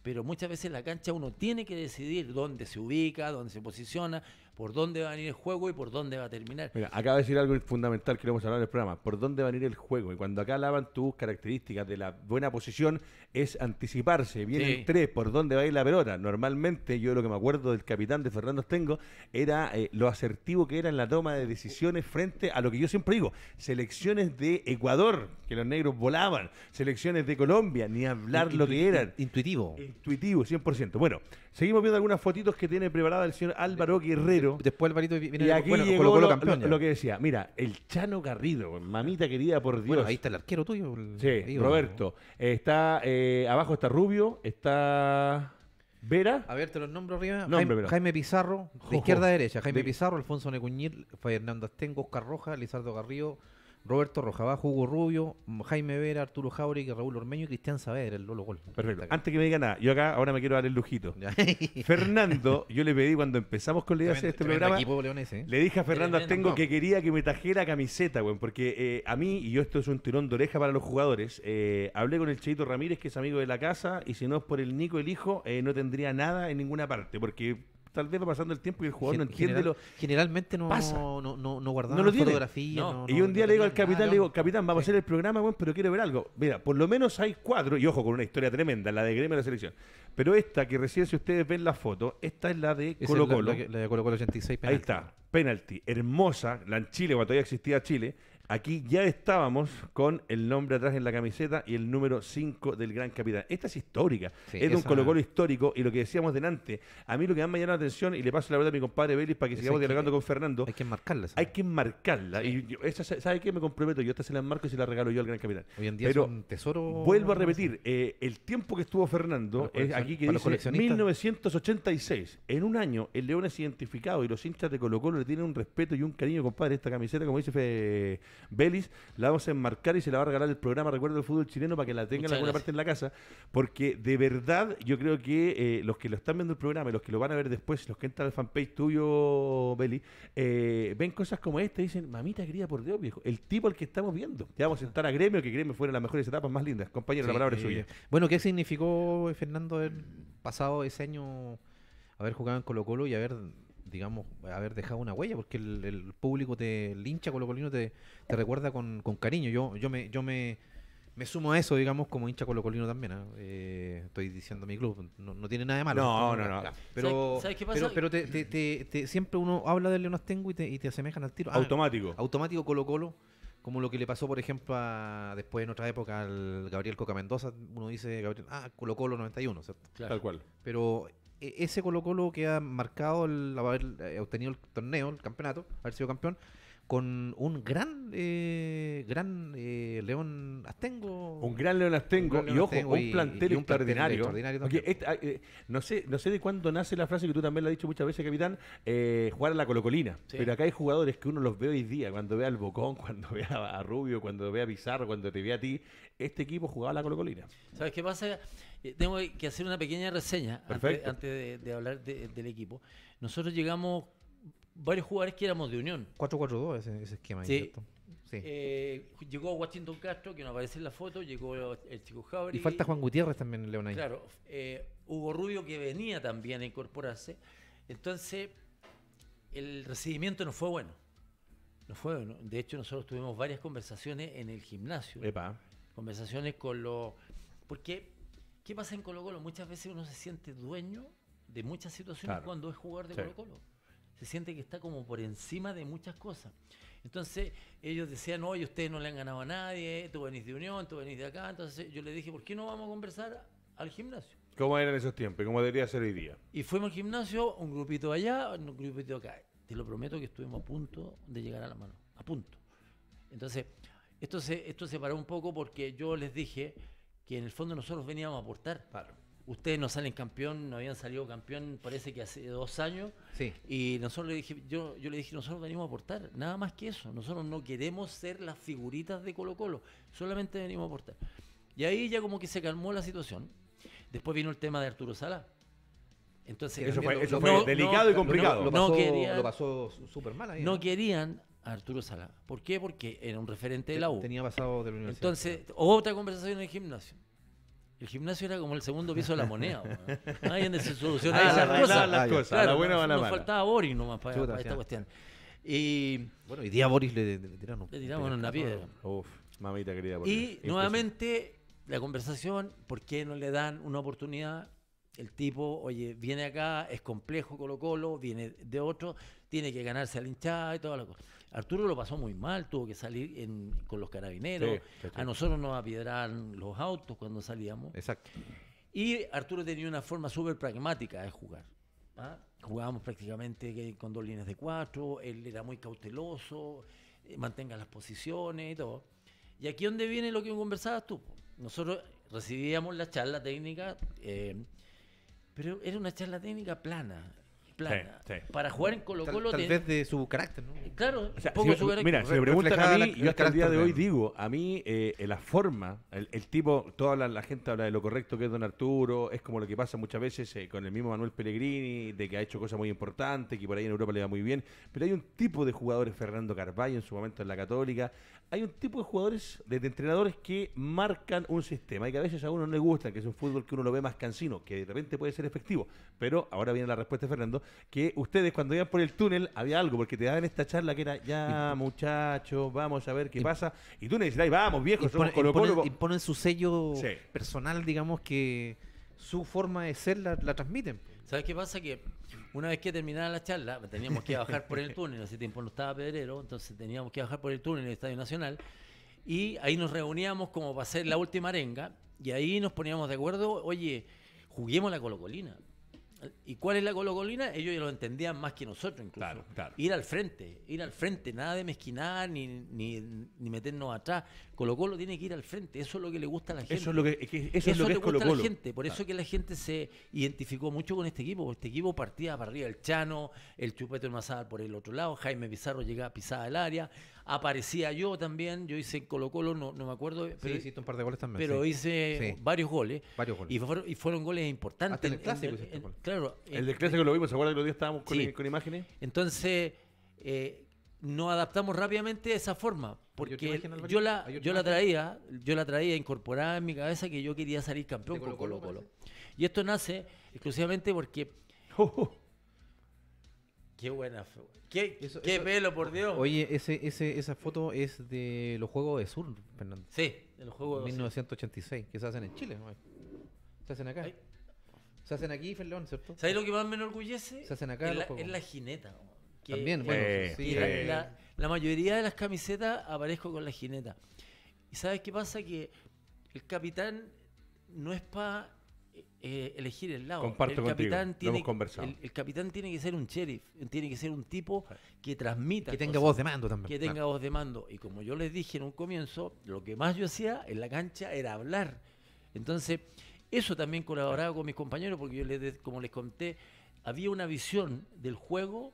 pero muchas veces en la cancha uno tiene que decidir dónde se ubica, dónde se posiciona, por dónde va a venir el juego y por dónde va a terminar. Mira, acaba de decir algo fundamental que lo hemos hablado en el programa, por dónde va a ir el juego. Y cuando acá hablaban tus características de la buena posición, es anticiparse, viene tres. por dónde va a ir la pelota. Normalmente, yo lo que me acuerdo del capitán de Fernando Tengo era eh, lo asertivo que era en la toma de decisiones frente a lo que yo siempre digo, selecciones de Ecuador, que los negros volaban, selecciones de Colombia, ni hablar lo que eran. Intuitivo. Intuitivo, 100%. Bueno, Seguimos viendo algunas fotitos que tiene preparada el señor Álvaro Guerrero. Después barito viene y aquí colocó lo, campeón, lo, que decía. Mira, el Chano Garrido, mamita querida por Dios. Bueno, ahí está el arquero tuyo. Roberto. Está, eh, abajo está Rubio, está... Vera. A ver, los nombres arriba. Jaime, Pizarro, de izquierda a derecha. Jaime Pizarro, Alfonso Necuñil, Fernando Astengo, Oscar Roja, Lizardo Garrido, Roberto Rojabá, Hugo Rubio, mm, Jaime Vera, Arturo Jauregui, Raúl Ormeño y Cristian Saavedra, el Lolo Gol. Perfecto. Antes que me diga nada, yo acá ahora me quiero dar el lujito. Fernando, yo le pedí cuando empezamos con de este programa, ¿eh? le dije a Fernando tengo que quería que me tajera camiseta, güey, porque eh, a mí, y yo esto es un tirón de oreja para los jugadores, eh, hablé con el Cheito Ramírez, que es amigo de la casa, y si no es por el Nico, el hijo, no tendría nada en ninguna parte, porque tal vez pasando el tiempo y el jugador no entiende lo. Generalmente no, pasa. no, no, guardamos fotografía. y un día le digo al capitán, le digo, capitán, vamos a hacer el programa, bueno, pero quiero ver algo. Mira, por lo menos hay cuatro, y ojo, con una historia tremenda, la de Gremio de la selección. Pero esta que recién, si ustedes ven la foto, esta es la de Colo Colo. La, de Colo Colo 86, penalti. Ahí está, penalti. Hermosa, la en Chile, cuando todavía existía Chile Aquí ya estábamos con el nombre atrás en la camiseta y el número 5 del gran capitán. Esta es histórica, es un Colo histórico y lo que decíamos delante, a mí lo que más me llama la atención y le paso la verdad a mi compadre Vélez para que sigamos dialogando con Fernando. Hay que enmarcarla. Hay que enmarcarla. Y ¿Sabe qué? Me comprometo, yo esta se la marco y se la regalo yo al gran capitán. Hoy en día un tesoro. Vuelvo a repetir, eh, el tiempo que estuvo Fernando es aquí que dice 1986. En un año el León es identificado y los hinchas de Colo Colo le tienen un respeto y un cariño, compadre, esta camiseta, como dice Fe Belis, la vamos a enmarcar y se la va a regalar el programa Recuerdo del Fútbol Chileno para que la tengan en alguna parte en la casa, porque de verdad yo creo que eh, los que lo están viendo el programa y los que lo van a ver después, los que entran al fanpage tuyo, Belis, eh, ven cosas como esta y dicen, mamita querida, por Dios, viejo, el tipo al que estamos viendo. Te vamos a sentar a Gremio, que Gremio fuera las mejores etapas más lindas. Compañero, la palabra es eh, suya. Bueno, ¿qué significó, Fernando, el pasado ese año, haber jugado en Colo Colo y haber digamos, haber dejado una huella, porque el, el público te hincha colocolino, te, te recuerda con, cariño. Yo, yo me, yo me, me sumo a eso, digamos, como hincha colocolino también. ¿ah? Eh, estoy diciendo mi club, no, tiene nada de malo. No, no, no. Pero, ¿Sabes qué pasa? pero, siempre uno habla de Leonas Tengo y te, y te asemejan al tiro. Ah, automático. automático Colo Colo, como lo que le pasó, por ejemplo, después en otra época al Gabriel Coca Mendoza. Uno dice, Gabriel, ah, Colo Colo 91, ¿cierto? Tal cual. Pero e-, ese Colo Colo que ha marcado, el, haber eh, obtenido el torneo, el campeonato, haber sido campeón, con un gran eh, gran eh, León Astengo. Un gran León Astengo, y ojo, un plantel extraordinario. Eh, no, sé, no sé de cuándo nace la frase que tú también la has dicho muchas veces, capitán, jugar a la colocolina. Pero acá hay jugadores que uno los ve hoy día, cuando ve al Bocón, cuando ve a, Rubio, cuando ve a Pizarro, cuando te ve a ti, este equipo jugaba a la colocolina. ¿Sabes qué pasa? Tengo que hacer una pequeña reseña antes, de, hablar del equipo. Nosotros llegamos varios jugadores que éramos de Unión. 4-4-2 ese, esquema. Eh, llegó Washington Castro, que no aparece en la foto, llegó el chico Javier Y falta Juan Gutiérrez también en Claro, eh, Hugo Rubio que venía también a incorporarse. Entonces, el recibimiento no fue bueno. No fue bueno. De hecho, nosotros tuvimos varias conversaciones en el gimnasio. Conversaciones con los... Porque, ¿qué pasa en Colo Colo? Muchas veces uno se siente dueño de muchas situaciones cuando es jugador de Colo Colo se siente que está como por encima de muchas cosas. Entonces ellos decían, oye, ustedes no le han ganado a nadie, tú venís de Unión, tú venís de acá. Entonces yo le dije, ¿por qué no vamos a conversar al gimnasio? ¿Cómo eran esos tiempos? ¿Cómo debería ser hoy día? Y fuimos al gimnasio, un grupito allá, un grupito acá. Te lo prometo que estuvimos a punto de llegar a la mano, a punto. Entonces, esto se, esto se paró un poco porque yo les dije que en el fondo nosotros veníamos a aportar. para ustedes no salen campeón, no habían salido campeón parece que hace dos años. Sí. Y nosotros le dije, yo, le dije, nosotros venimos a aportar, nada más que eso. Nosotros no queremos ser las figuritas de Colo Colo, solamente venimos a aportar. Y ahí ya como que se calmó la situación. Después vino el tema de Arturo Sala. Entonces, eso fue, delicado y complicado. No, querían, mal ahí. No querían Arturo Sala. ¿Por qué? Porque era un referente de la U. Tenía pasado de la universidad. Entonces, otra conversación en el gimnasio. El gimnasio era como el segundo piso de la moneda. Nadie se solucionaba las cosas. las cosas. la buena o la mala. faltaba Boris nomás para, esta cuestión. Y, bueno, y día Boris le, le, le tiraron una piedra. Uf, mamita querida. Y nuevamente la conversación, ¿por qué no le dan una oportunidad? El tipo, oye, viene acá, es complejo Colo Colo, viene de otro, tiene que ganarse a hinchado y todas las cosas. Arturo lo pasó muy mal, tuvo que salir con los carabineros. a nosotros nos apiedraban los autos cuando salíamos. Exacto. Y Arturo tenía una forma súper pragmática de jugar. ¿ah? Jugábamos prácticamente con dos líneas de cuatro, él era muy cauteloso, eh, mantenga las posiciones y todo. Y aquí donde viene lo que conversabas tú. Nosotros recibíamos la charla técnica, eh, pero era una charla técnica plana para jugar en Colo Colo. Tal, vez de su carácter, eh, Claro, Mira, a yo hasta el día de hoy digo, a mí eh, la forma, el, tipo, toda la, gente habla de lo correcto que es Don Arturo, es como lo que pasa muchas veces eh, con el mismo Manuel Pellegrini, de que ha hecho cosas muy importantes, que por ahí en Europa le va muy bien, pero hay un tipo de jugadores, Fernando Carvalho en su momento en la Católica, hay un tipo de jugadores, de entrenadores que marcan un sistema y que a veces a uno no le gusta, que es un fútbol que uno lo ve más cansino, que de repente puede ser efectivo. Pero ahora viene la respuesta de Fernando, que ustedes cuando iban por el túnel había algo, porque te daban esta charla que era, ya muchachos, vamos a ver qué pasa. Y tú necesitas, vamos viejos, Y, ponen, y ponen, su sello personal, digamos que su forma de ser la, la transmiten. ¿Sabes qué pasa? Que una vez que terminaba la charla, teníamos que bajar por el túnel, ese tiempo no estaba Pedrero, entonces teníamos que bajar por el túnel en el Estadio Nacional y ahí nos reuníamos como para hacer la última arenga y ahí nos poníamos de acuerdo, oye, juguemos la colocolina. ¿Y cuál es la colocolina? Ellos ya lo entendían más que nosotros incluso. Ir al frente, ir al frente, nada de mezquinar ni, ni, ni, meternos atrás. Colo Colo tiene que ir al frente, eso es lo que le gusta a la gente. Eso es lo que, a la gente, por eso que la gente se identificó mucho con este equipo, este equipo partía para arriba, el Chano, el Chupete Mazar por el otro lado, Jaime Pizarro llegaba pisada al área, Aparecía yo también, yo hice Colo Colo, no, no me acuerdo. Pero, sí, hiciste un par de goles también. Pero hice varios goles. Varios goles. Y fueron, goles importantes. el clásico El clásico lo vimos, ¿se acuerdan los días estábamos con, imágenes? Entonces, eh, nos adaptamos rápidamente de esa forma. Porque yo la, traía, yo la traía incorporada en mi cabeza que yo quería salir campeón con Colo Colo. Y esto nace exclusivamente porque... Oh, oh. Qué buena. Qué, qué pelo, por Dios. Oye, ese, esa foto es de los Juegos de Sur, Fernando. Sí, de los Juegos de 1986, que se hacen en Chile. ¿no? Se hacen acá. Se hacen aquí, Fernando, ¿cierto? ¿Sabes lo que más me enorgullece? Se hacen acá. Es, la, es la, jineta. También, bueno, eh, sí, eh. La, la, mayoría de las camisetas aparezco con la jineta. ¿Y sabes qué pasa? Que el capitán no es para eh, elegir el lado. el capitán tiene, El, capitán tiene que ser un sheriff, tiene que ser un tipo que transmita. Que tenga voz de mando también. Que tenga voz de mando. Y como yo les dije en un comienzo, lo que más yo hacía en la cancha era hablar. Entonces, eso también colaboraba con mis compañeros, porque yo, les, como les conté, había una visión del juego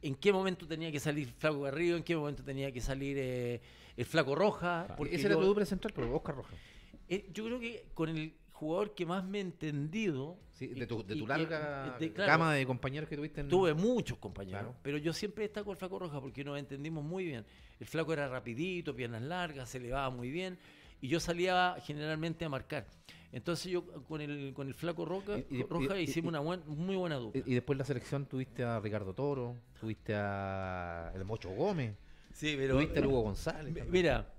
en qué momento tenía que salir Flaco Garrido, en qué momento tenía que salir eh, el Flaco Roja. Ese era tu duple central, pero Oscar Roja. Eh, yo creo que con el jugador que más me he entendido. de eh, tu, larga cama de, compañeros que tuviste en... Tuve muchos compañeros, pero yo siempre destaco el Flaco Roja porque nos entendimos muy bien. El Flaco era rapidito, piernas largas, se elevaba muy bien y yo salía generalmente a marcar. Entonces yo con el, con el Flaco Roca, Roja hicimos una muy buena dupla. Y, después la selección tuviste a Ricardo Toro, tuviste a El Mocho Gómez, sí, pero, tuviste a Hugo González. Mira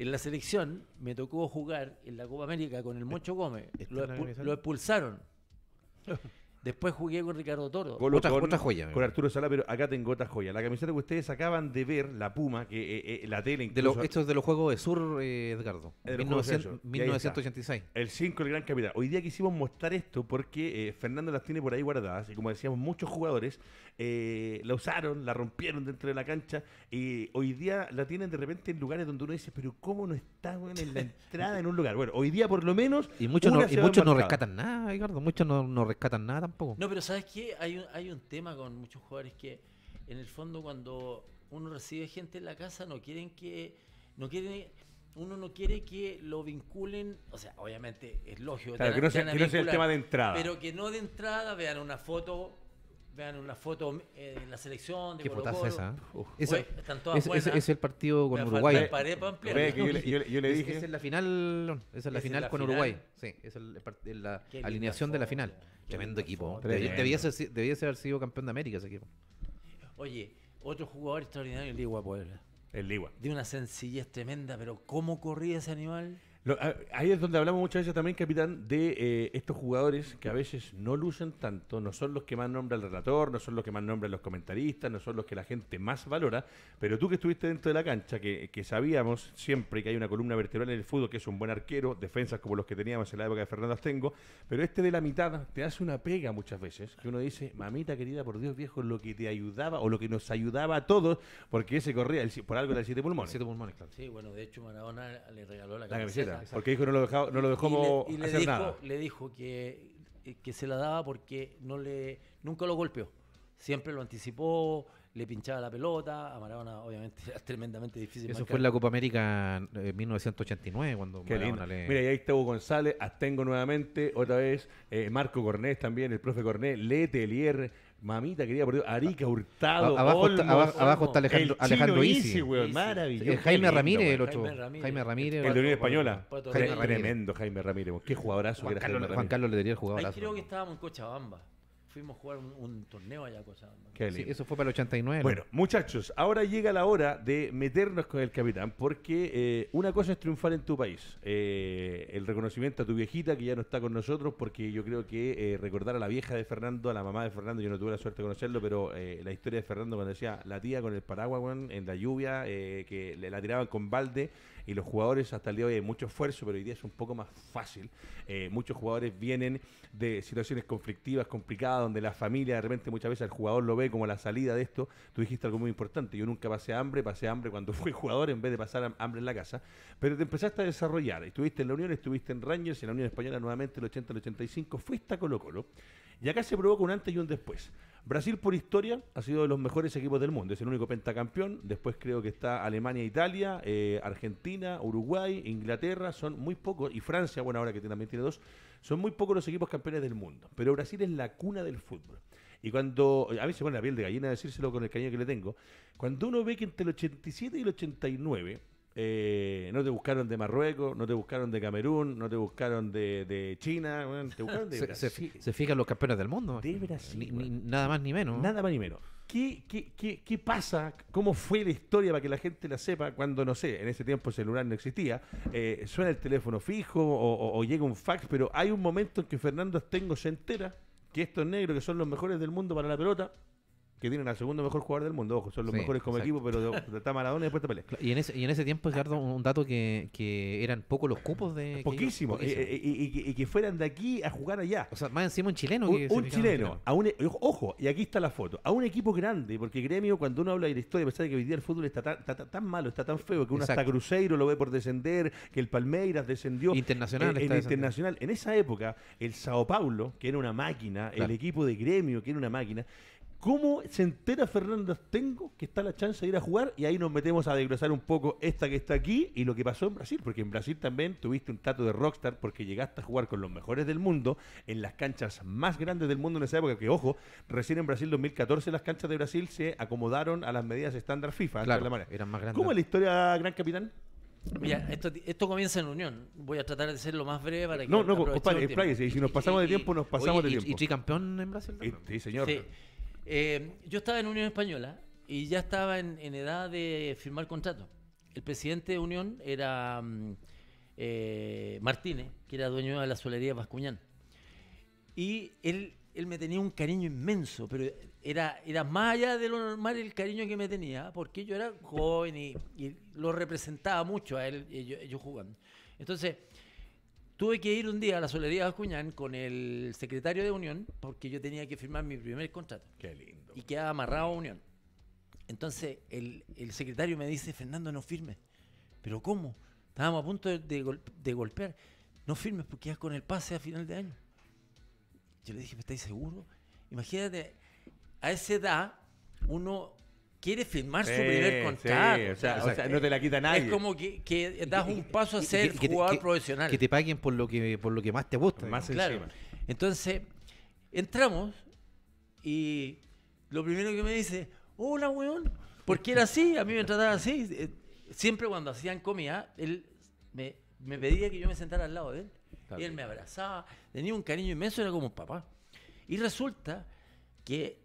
en la selección me tocó jugar en la Copa América con el Mocho Gómez. Lo, expulsaron. Después jugué con Ricardo Toro. Con Arturo Sala, pero acá tengo otra joya. La camiseta que ustedes acaban de ver, la Puma, que eh, eh, la tele De los, esto es de los Juegos de Sur, eh, Edgardo. 1986. El 5, el Gran Capitán. Hoy día quisimos mostrar esto porque Fernando las tiene por ahí guardadas y como decíamos, muchos jugadores la usaron, la rompieron dentro de la cancha y hoy día la tienen de repente en lugares donde uno dice, pero ¿cómo no está en la entrada en un lugar? Bueno, hoy día por lo menos... Y muchos, no, y muchos no rescatan nada, Edgardo. Muchos no, no rescatan nada no, pero ¿sabes qué? Hay un, hay un tema con muchos jugadores que, en el fondo, cuando uno recibe gente en la casa, no quieren que. No quieren uno no quiere que lo vinculen, o sea, obviamente es lógico. Claro, que no sea, el tema de entrada. Pero que no de entrada vean una foto Vean una foto en eh, la selección de Qué Colo esa. Esa, están todas es, buenas. Ese es, el partido con Uruguay. yo, le, yo, le dije. Esa es la final, esa es la final con Uruguay. Sí, es la alineación de la final. Tremendo equipo. Debía, haber sido campeón de América ese equipo. Oye, otro jugador extraordinario, el Ligua Puebla. El Ligua. De una sencillez tremenda, pero cómo corría ese animal. Ah, ahí es donde hablamos muchas veces también, capitán, de eh, estos jugadores que a veces no lucen tanto, no son los que más nombra el relator, no son los que más nombran los comentaristas, no son los que la gente más valora, pero tú que estuviste dentro de la cancha, que, sabíamos siempre que hay una columna vertebral en el fútbol, que es un buen arquero, defensas como los que teníamos en la época de Fernando Astengo, pero este de la mitad te hace una pega muchas veces, que uno dice, mamita querida, por Dios viejo, lo que te ayudaba o lo que nos ayudaba a todos, porque ese corría por algo de siete pulmones. Siete pulmones, claro. Sí, bueno, de hecho Maradona le regaló la porque dijo no lo dejó, no lo dejó y le, y le dijo, Le dijo que, eh, que se la daba porque no le, nunca lo golpeó. Siempre lo anticipó, le pinchaba la pelota. A Maradona, obviamente, es tremendamente difícil. Eso fue en la Copa América eh, en 1989, cuando Mira, y ahí está Hugo González, Astengo nuevamente, otra vez, eh, Marco Cornés también, el profe Cornés, Letelier. Mamita quería por Dios. Arica, Hurtado, abajo, está, abajo, está Alejandro, el Isi. maravilloso. Eh, Jaime, Ramírez, el otro. Jaime Ramírez, El de Unión Española. Jaime Ramírez. Tremendo Jaime Ramírez. Qué jugadorazo Juan Carlos, le diría el jugadorazo. Ahí creo que estábamos en Cochabamba fuimos a jugar un, torneo allá, cosa. eso fue para el 89. Bueno, muchachos, ahora llega la hora de meternos con el capitán, porque eh, una cosa es triunfar en tu país. Eh, el reconocimiento a tu viejita, que ya no está con nosotros, porque yo creo que eh, recordar a la vieja de Fernando, a la mamá de Fernando, yo no tuve la suerte de conocerlo, pero la historia de Fernando cuando decía la tía con el paraguas, en la lluvia, que le la tiraban con balde, y los jugadores hasta el día de hoy hay mucho esfuerzo, pero hoy día es un poco más fácil. Eh, muchos jugadores vienen de situaciones conflictivas, complicadas, donde la familia de repente muchas veces el jugador lo ve como la salida de esto. Tú dijiste algo muy importante, yo nunca pasé hambre, pasé hambre cuando fui jugador en vez de pasar hambre en la casa, pero te empezaste a desarrollar, estuviste en la Unión, estuviste en Rangers, en la Unión Española nuevamente el 80 el 85, fuiste a Colo Colo. Y acá se provoca un antes y un después. Brasil por historia ha sido de los mejores equipos del mundo, es el único pentacampeón, después creo que está Alemania, Italia, eh, Argentina, Uruguay, Inglaterra, son muy pocos, y Francia, bueno, ahora que también tiene dos, son muy pocos los equipos campeones del mundo, pero Brasil es la cuna del fútbol. Y cuando, a mí se pone la piel de gallina decírselo con el cariño que le tengo, cuando uno ve que entre el 87 y el 89 eh, no te buscaron de Marruecos, no te buscaron de Camerún, no te buscaron de, China, se, fijan los campeones del mundo. nada más ni menos. Nada más ni menos. ¿Qué, pasa? ¿Cómo fue la historia para que la gente la sepa cuando, no sé, en ese tiempo el celular no existía? Eh, suena el teléfono fijo o, llega un fax, pero hay un momento en que Fernando Astengo se entera que estos negros, que son los mejores del mundo para la pelota, que tienen al segundo mejor jugador del mundo. Ojo, son los mejores como equipo, pero está Maradona y después está Pelé. Y en ese, tiempo, Gerardo, un dato que, eran pocos los cupos de. Poquísimos. Y, que fueran de aquí a jugar allá. O sea, más encima un chileno. Un, chileno. E, ojo, y aquí está la foto. A un equipo grande, porque Gremio, cuando uno habla de la historia, a pesar de que hoy día el fútbol está tan, malo, está tan feo, que uno hasta Cruzeiro lo ve por descender, que el Palmeiras descendió. Internacional. En, internacional. En esa época, el Sao Paulo, que era una máquina, el equipo de Gremio, que era una máquina, ¿Cómo se entera Fernanda, Tengo que está la chance de ir a jugar? Y ahí nos metemos a desglosar un poco esta que está aquí y lo que pasó en Brasil, porque en Brasil también tuviste un trato de rockstar porque llegaste a jugar con los mejores del mundo en las canchas más grandes del mundo en esa época, que ojo, recién en Brasil 2014 las canchas de Brasil se acomodaron a las medidas estándar FIFA. Claro, la eran más grandes. ¿Cómo es la historia, Gran Capitán? Mira, esto, comienza en Unión. Voy a tratar de ser lo más breve para que. No, no, y si nos pasamos de tiempo, nos pasamos de tiempo. Y, campeón en Brasil Sí, señor. Eh, yo estaba en Unión Española y ya estaba en, edad de firmar contrato. El presidente de Unión era mm, eh, Martínez, que era dueño de la solería Vascuñán. Y él, él me tenía un cariño inmenso, pero era, era más allá de lo normal el cariño que me tenía, porque yo era joven y, lo representaba mucho a él, y yo jugando. Entonces, Tuve que ir un día a la solería de Acuñán con el secretario de Unión porque yo tenía que firmar mi primer contrato. Qué lindo. Y quedaba amarrado a Unión. Entonces el, secretario me dice, Fernando, no firmes. ¿Pero cómo? Estábamos a punto de, golpear. No firmes porque ya con el pase a final de año. Yo le dije, ¿me estáis seguro? Imagínate, a esa edad uno quiere firmar su primer contrato. no te la quita nadie. Es como que, das un paso a ser jugador profesional. Que te paguen por lo que, por lo que más te gusta. claro. Entonces, entramos y lo primero que me dice, hola, weón. qué era así, a mí me trataba así. Eh, siempre cuando hacían comida, él me, pedía que yo me sentara al lado de él. Y él me abrazaba, tenía un cariño inmenso, era como un papá. Y resulta que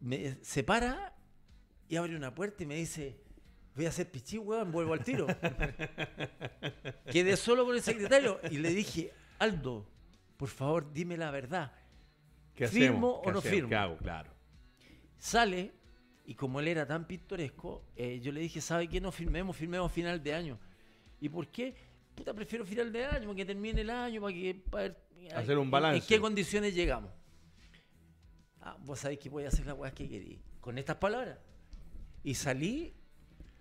me separa y abre una puerta y me dice, voy a hacer pichí, weón, vuelvo al tiro. Quedé solo con el secretario y le dije, Aldo, por favor, dime la verdad. ¿Firmo o no firmo? Claro. Sale, y como él era tan pintoresco, eh, yo le dije, ¿sabe qué? No firmemos, firmemos final de año. ¿Y por qué? Puta, prefiero final de año, para que termine el año, para que... Para, hacer un balance. ¿En qué condiciones llegamos? Ah, vos sabés que voy a hacer la weá que querí. Con estas palabras. Y salí,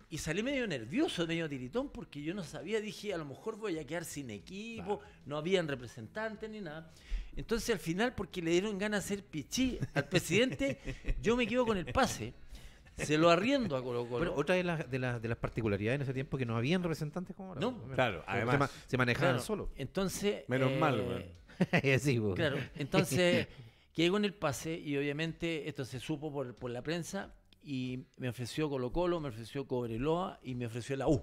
y salí medio nervioso, medio tiritón, porque yo no sabía, dije, a lo mejor voy a quedar sin equipo, no habían representantes ni nada. Entonces al final, porque le dieron ganas de hacer pichí al presidente, yo me quedo con el pase. Se lo arriendo a Colo Colo. otra de las, de, las, particularidades en ese tiempo que no habían representantes como ahora. No, claro, además. Se, manejaban solo. Entonces. Menos mal, eh, güey. Claro, entonces quedé con el pase y obviamente esto se supo por, por la prensa, y me ofreció Colo Colo, me ofreció Cobreloa y me ofreció la U.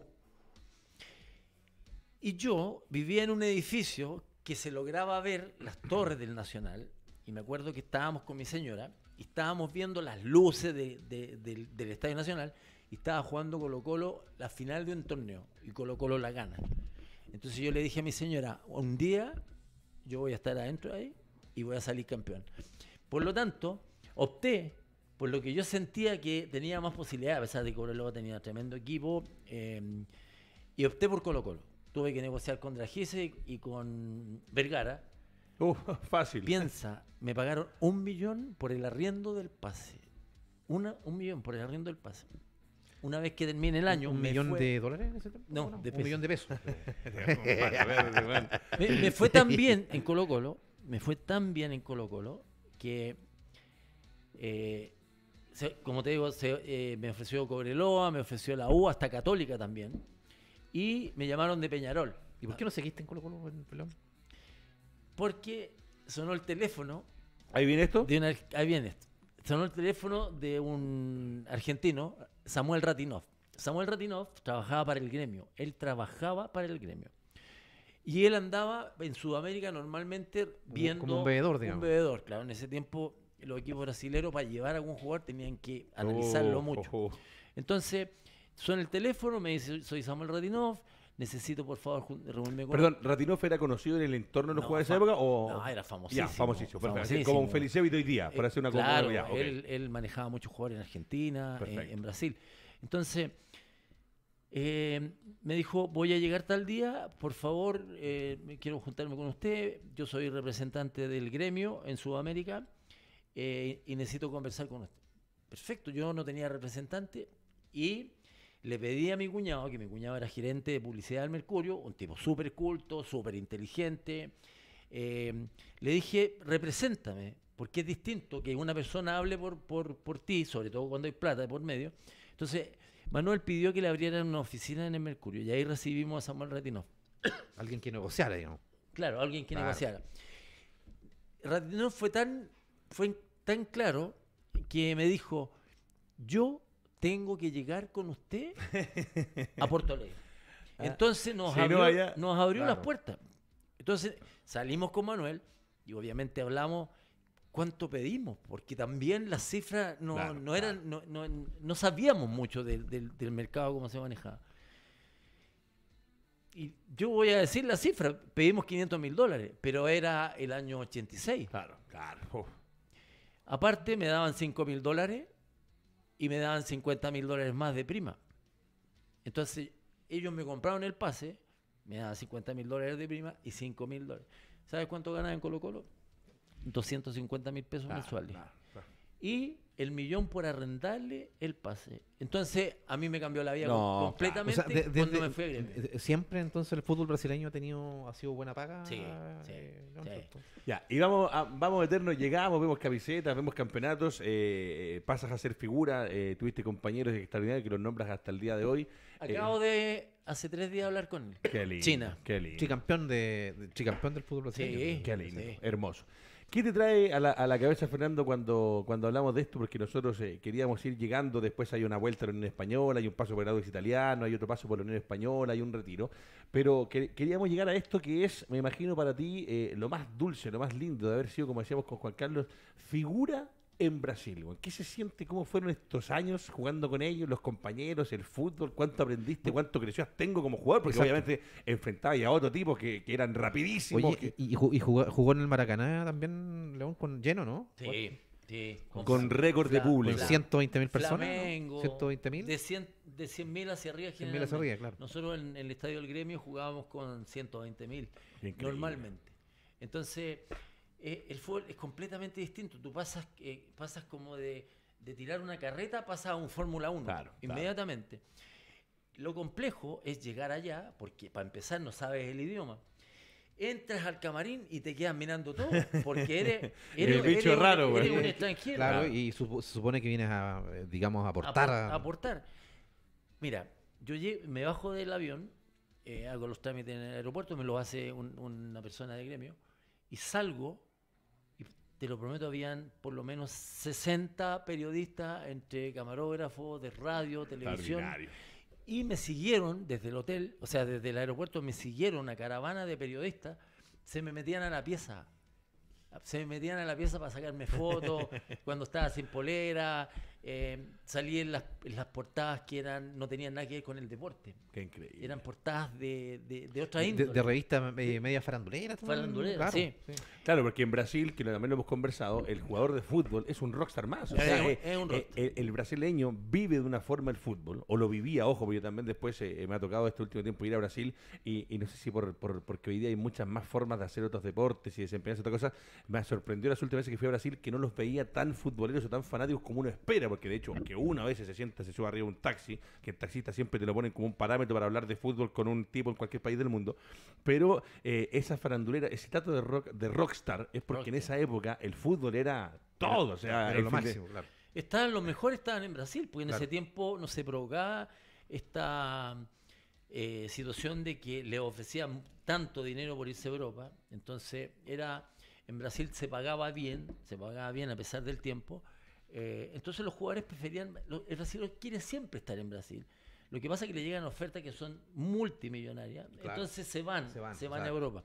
Y yo vivía en un edificio que se lograba ver las torres del Nacional y me acuerdo que estábamos con mi señora y estábamos viendo las luces del, del Estadio Nacional y estaba jugando Colo Colo la final de un torneo y Colo Colo la gana. Entonces yo le dije a mi señora, un día yo voy a estar adentro ahí y voy a salir campeón. Por lo tanto, opté por lo que yo sentía que tenía más posibilidades, a pesar de que Colo tenía tremendo equipo, em, y opté por Colo Colo. Tuve que negociar con Dragice y con Vergara. fácil. Piensa, me pagaron un millón por el arriendo del pase. un millón por el arriendo del pase. Una vez que termine el año. ¿Un millón de dólares en ese tiempo? No, un millón de pesos. me, fue tan bien en Colo Colo, me fue tan bien en Colo Colo que eh, como te digo, eh, me ofreció Cobreloa, me ofreció la U, hasta Católica también. Y me llamaron de Peñarol. ¿Y por qué no seguiste en Colo Colo Porque sonó el teléfono. ¿Ahí viene esto? De una, ahí viene esto. Sonó el teléfono de un argentino, Samuel Ratinov. Samuel Ratinov trabajaba para el gremio. Él trabajaba para el gremio. Y él andaba en Sudamérica normalmente viendo. Como un bebedor, digamos. Un bebedor, claro. En ese tiempo los equipos brasileños para llevar a algún jugador tenían que analizarlo oh, mucho. Oh, oh. Entonces, suena el teléfono, me dice, soy Samuel Radinov, necesito por favor reunirme con... Perdón, ¿Radinov era conocido en el entorno de los jugadores de esa época? O... era famosísimo. famosísimo, Como un Felicevito hoy día, para eh, hacer una claro, él, manejaba muchos jugadores en Argentina, eh, en, Brasil. Entonces, eh, me dijo, voy a llegar tal día, por favor, quiero juntarme con usted, yo soy representante del gremio en Sudamérica eh, y necesito conversar con usted. Perfecto, yo no tenía representante y le pedí a mi cuñado, que mi cuñado era gerente de publicidad del Mercurio, un tipo súper culto, súper inteligente, eh, le dije, represéntame, porque es distinto que una persona hable por, por, por ti, sobre todo cuando hay plata por medio. Entonces, Manuel pidió que le abrieran una oficina en el Mercurio y ahí recibimos a Samuel Ratinov. Alguien que negociara, digamos. Claro, alguien que negociara. Ratinov fue tan, fue tan claro que me dijo, yo tengo que llegar con usted a Puerto Alegre. Ah, Entonces nos abrió, no nos abrió las puertas. Entonces salimos con Manuel y obviamente hablamos cuánto pedimos, porque también las cifras no, eran, no, no, sabíamos mucho del mercado, cómo se manejaba. Y yo voy a decir la cifra, pedimos 500 mil dólares, pero era el año 86. Claro, claro. Aparte, me daban 5 mil dólares y me daban 50 mil dólares más de prima. Entonces, ellos me compraron el pase, me daban 50 mil dólares de prima y 5 mil dólares. ¿Sabes cuánto ganaba en Colo Colo? 250 mil pesos ah, mensuales. Y el millón por arrendarle el pase. Entonces, a mí me cambió la vida completamente cuando me fui Siempre entonces el fútbol brasileño ha tenido ha sido buena paga. Sí, eh, Ya, y vamos a, vamos a meternos, llegamos, vemos camisetas, vemos campeonatos, eh, eh, pasas a ser figura, tuviste compañeros extraordinarios que los nombras hasta el día de hoy. Acabo de hace tres días hablar con él. China. Qué lindo. de, campeón del fútbol brasileño. Sí, qué lindo, hermoso. ¿Qué te trae a la, a la cabeza, Fernando, cuando, cuando hablamos de esto? Porque nosotros eh, queríamos ir llegando, después hay una vuelta a la Unión Española, hay un paso por el lado Italiano, hay otro paso por la Unión Española, hay un retiro, pero queríamos llegar a esto que es, me imagino para ti, eh, lo más dulce, lo más lindo de haber sido, como decíamos con Juan Carlos, figura en Brasil? ¿Qué se siente? ¿Cómo fueron estos años jugando con ellos, los compañeros, el fútbol? ¿Cuánto aprendiste? ¿Cuánto creció Tengo como jugador? Porque obviamente enfrentaba a otros tipos que, eran rapidísimos. Oye, y, jugó, en el Maracaná también, León, con lleno, ¿no? Sí. sí con, récord de público. Con 120 mil personas. Flamengo, ¿no? 120 mil. De 100 mil hacia arriba. 100 hacia arriba, claro. Nosotros en, en, el Estadio del Gremio jugábamos con 120 mil normalmente. Entonces, eh, el fútbol es completamente distinto. Tú pasas, eh, pasas como de, tirar una carreta, pasas a un Fórmula 1 inmediatamente. Lo complejo es llegar allá, porque para empezar no sabes el idioma. Entras al camarín y te quedas mirando todo, porque eres, eres, un, extranjero. y se supone que vienes a, eh, digamos, aportar. A, aportar. Mira, yo me bajo del avión, hago los trámites en el aeropuerto, me lo hace una persona de gremio, y salgo te lo prometo, habían por lo menos 60 periodistas entre camarógrafos de radio, televisión. Y me siguieron desde el hotel, o sea, desde el aeropuerto, me siguieron una caravana de periodistas, se me metían a la pieza. Se me metían a la pieza para sacarme fotos, cuando estaba sin polera, salían eh, salí las, portadas que eran no tenían nada que ver con el deporte. Eran portadas de, otra índole. De, revistas medias eh, media farandulera. claro, porque en Brasil, que también lo hemos conversado, el jugador de fútbol es un rockstar más. O sea, eh, El, brasileño vive de una forma el fútbol, o lo vivía, ojo, porque yo también después me ha tocado este último tiempo ir a Brasil y, no sé si por, porque hoy día hay muchas más formas de hacer otros deportes y desempeñarse otras cosas. Me sorprendió las últimas veces que fui a Brasil que no los veía tan futboleros o tan fanáticos como uno espera que de hecho, aunque una vez se sienta, se sube arriba un taxi, que el taxista siempre te lo ponen como un parámetro para hablar de fútbol con un tipo en cualquier país del mundo, pero eh, esa farandulera, ese trato de, rock, de rockstar es porque en esa época el fútbol era todo, o sea, era lo máximo. claro. Estaban los mejores, estaban en Brasil, porque en ese tiempo no se provocaba esta eh, situación de que le ofrecían tanto dinero por irse a Europa. Entonces, era en Brasil se pagaba bien, se pagaba bien a pesar del tiempo, eh, entonces los jugadores preferían, el Brasil quiere siempre estar en Brasil. Lo que pasa es que le llegan ofertas que son multimillonarias, entonces se van, se van, a Europa.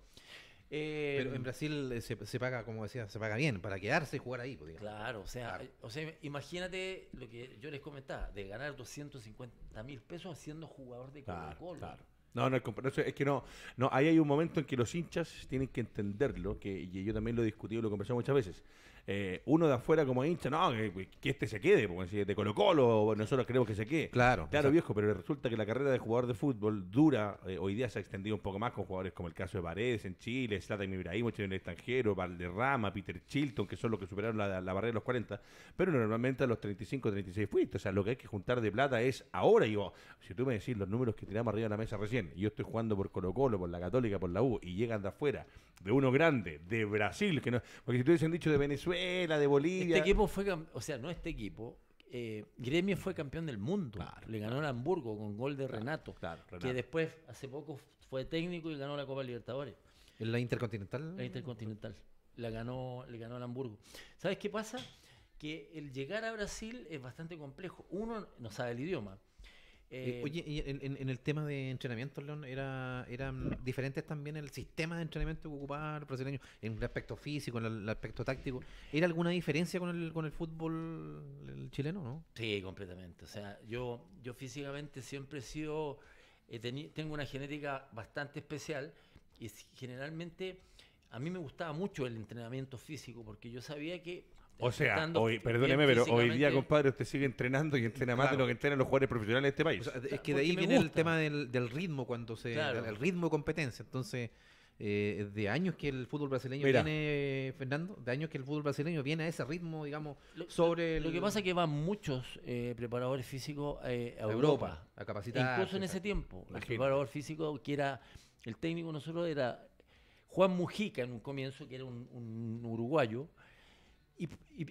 Eh, Pero en Brasil eh, se, paga, como decía, se paga bien para quedarse y jugar ahí. Pues, claro, o sea, o sea, imagínate lo que yo les comentaba, de ganar 250 mil pesos siendo jugador de Colo-Colo. No, no, es que no, no, ahí hay un momento en que los hinchas tienen que entenderlo, que y yo también lo he discutido y lo he conversado muchas veces. Eh, uno de afuera como hincha, no, que, este se quede, porque si de Colo Colo nosotros queremos que se quede. Claro. Claro, viejo, pero resulta que la carrera de jugador de fútbol dura, eh, hoy día se ha extendido un poco más con jugadores como el caso de Paredes en Chile, Zlatan Ibrahimovic en el extranjero, Valderrama, Peter Chilton, que son los que superaron la, barrera de los 40, pero normalmente a los 35, 36 fuiste, o sea, lo que hay que juntar de plata es ahora, y si tú me decís los números que tiramos arriba de la mesa recién, yo estoy jugando por Colo Colo, por la Católica, por la U, y llegan de afuera, de uno grande, de Brasil, que no, porque si te hubiesen dicho de Venezuela, la de Bolivia. Este equipo fue, o sea, no este equipo, eh, Gremio fue campeón del mundo. Le ganó a Hamburgo con gol de Renato, que después, hace poco, fue técnico y ganó la Copa Libertadores. ¿En la Intercontinental? La Intercontinental. La ganó, le ganó a Hamburgo. ¿Sabes qué pasa? Que el llegar a Brasil es bastante complejo. Uno no sabe el idioma. Eh, eh, oye, y en, el tema de entrenamiento, León, era, ¿eran diferentes también el sistema de entrenamiento que ocupaba los brasileños en el aspecto físico, en el, aspecto táctico? ¿Era alguna diferencia con el, con el fútbol chileno, no? Sí, completamente. O sea, yo, yo físicamente siempre he sido, tengo una genética bastante especial y generalmente a mí me gustaba mucho el entrenamiento físico porque yo sabía que o sea, hoy, perdóneme, pero hoy día, compadre, usted sigue entrenando y entrena más de lo que entrenan los jugadores profesionales de este país. es que de ahí viene el tema del, ritmo, cuando se, el ritmo de competencia. Entonces, eh, de años que el fútbol brasileño viene, Fernando, de años que el fútbol brasileño viene a ese ritmo, digamos, sobre... Lo que pasa es que van muchos eh, preparadores físicos eh, a, Europa, a capacitar. incluso en ese tiempo, el preparador físico que era, el técnico nosotros era Juan Mujica en un comienzo, que era un, un uruguayo,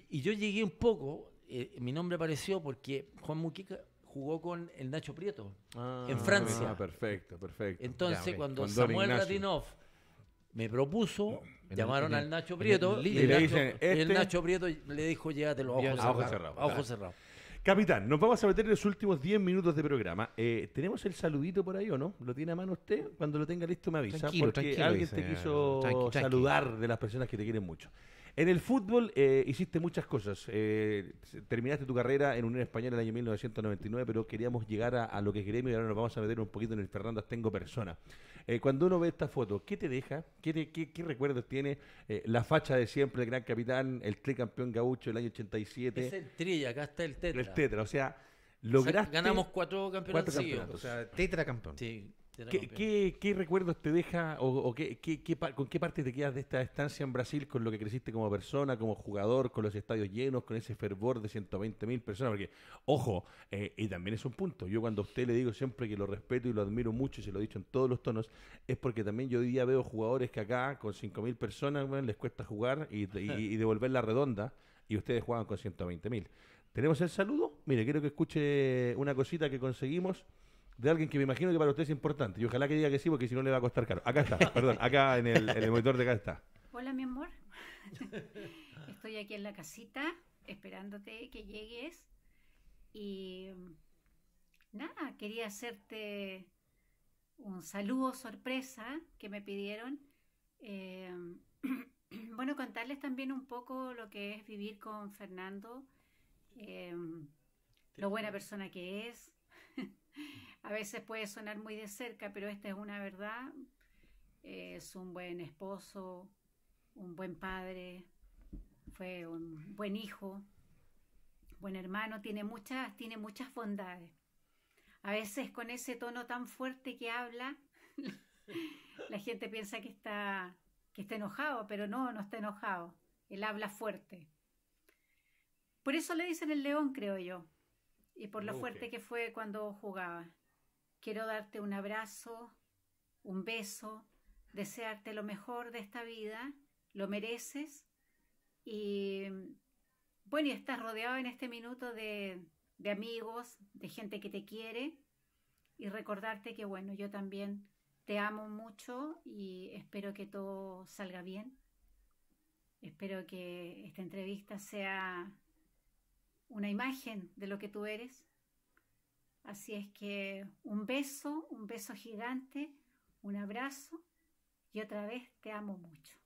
y, yo llegué un poco, eh, mi nombre apareció porque Juan Muquica jugó con el Nacho Prieto en ah, Francia. Ah, perfecto, perfecto. Entonces, cuando Samuel Radinov me propuso, llamaron al Nacho Prieto y, el, le Nacho, este Nacho Prieto le dijo, llévatelo los ojos cerrados. a ojos cerrados. Capitán, nos vamos a meter en los últimos 10 minutos de programa. Eh, ¿Tenemos el saludito por ahí o no? ¿Lo tiene a mano usted? Cuando lo tenga listo me avisa. porque alguien te quiso saludar de las personas que te quieren mucho. En el fútbol eh, hiciste muchas cosas. Eh, terminaste tu carrera en Unión Española en el año 1999, pero queríamos llegar a, lo que es gremio y ahora nos vamos a meter un poquito en el Fernando Tengo Persona. Eh, cuando uno ve esta foto, ¿qué te deja? ¿Qué, qué, recuerdos tiene la facha de siempre, el gran capitán, el tricampeón gaucho del año 87? Es el tri, acá está el tetra. El tetra, o sea, lograste... ganamos cuatro campeonatos. Cuatro campeonatos. O sea, tetracampeón. Sí. ¿Qué, recuerdos te deja o, qué, con qué parte te quedas de esta estancia en Brasil con lo que creciste como persona, como jugador, con los estadios llenos, con ese fervor de 120 mil personas? Porque, ojo, eh, y también es un punto. Yo cuando a usted le digo siempre que lo respeto y lo admiro mucho, y se lo he dicho en todos los tonos, es porque también yo hoy día veo jugadores que acá con 5 mil personas les cuesta jugar y, devolver la redonda y ustedes juegan con 120 mil. ¿Tenemos el saludo? Mire, quiero que escuche una cosita que conseguimos de alguien que me imagino que para usted es importante. Y ojalá que diga que sí, porque si no le va a costar caro. Acá está, perdón, acá en el, monitor de acá está. Hola, mi amor. Estoy aquí en la casita esperándote que llegues. Y nada, quería hacerte un saludo sorpresa que me pidieron. Eh, bueno, contarles también un poco lo que es vivir con Fernando, eh, lo buena persona que es, a veces puede sonar muy de cerca, pero esta es una verdad. Es un buen esposo, un buen padre, fue un buen hijo, buen hermano, tiene muchas, tiene muchas bondades. A veces con ese tono tan fuerte que habla, la gente piensa que está, que está enojado, pero no, no está enojado. Él habla fuerte. Por eso le dicen el león, creo yo y por lo fuerte que fue cuando jugaba. Quiero darte un abrazo, un beso, desearte lo mejor de esta vida, lo mereces y bueno, estás rodeado en este minuto de, de amigos, de gente que te quiere y recordarte que bueno, yo también te amo mucho y espero que todo salga bien. Espero que esta entrevista sea una imagen de lo que tú eres. Así es que un beso, un beso gigante, un abrazo y otra vez te amo mucho.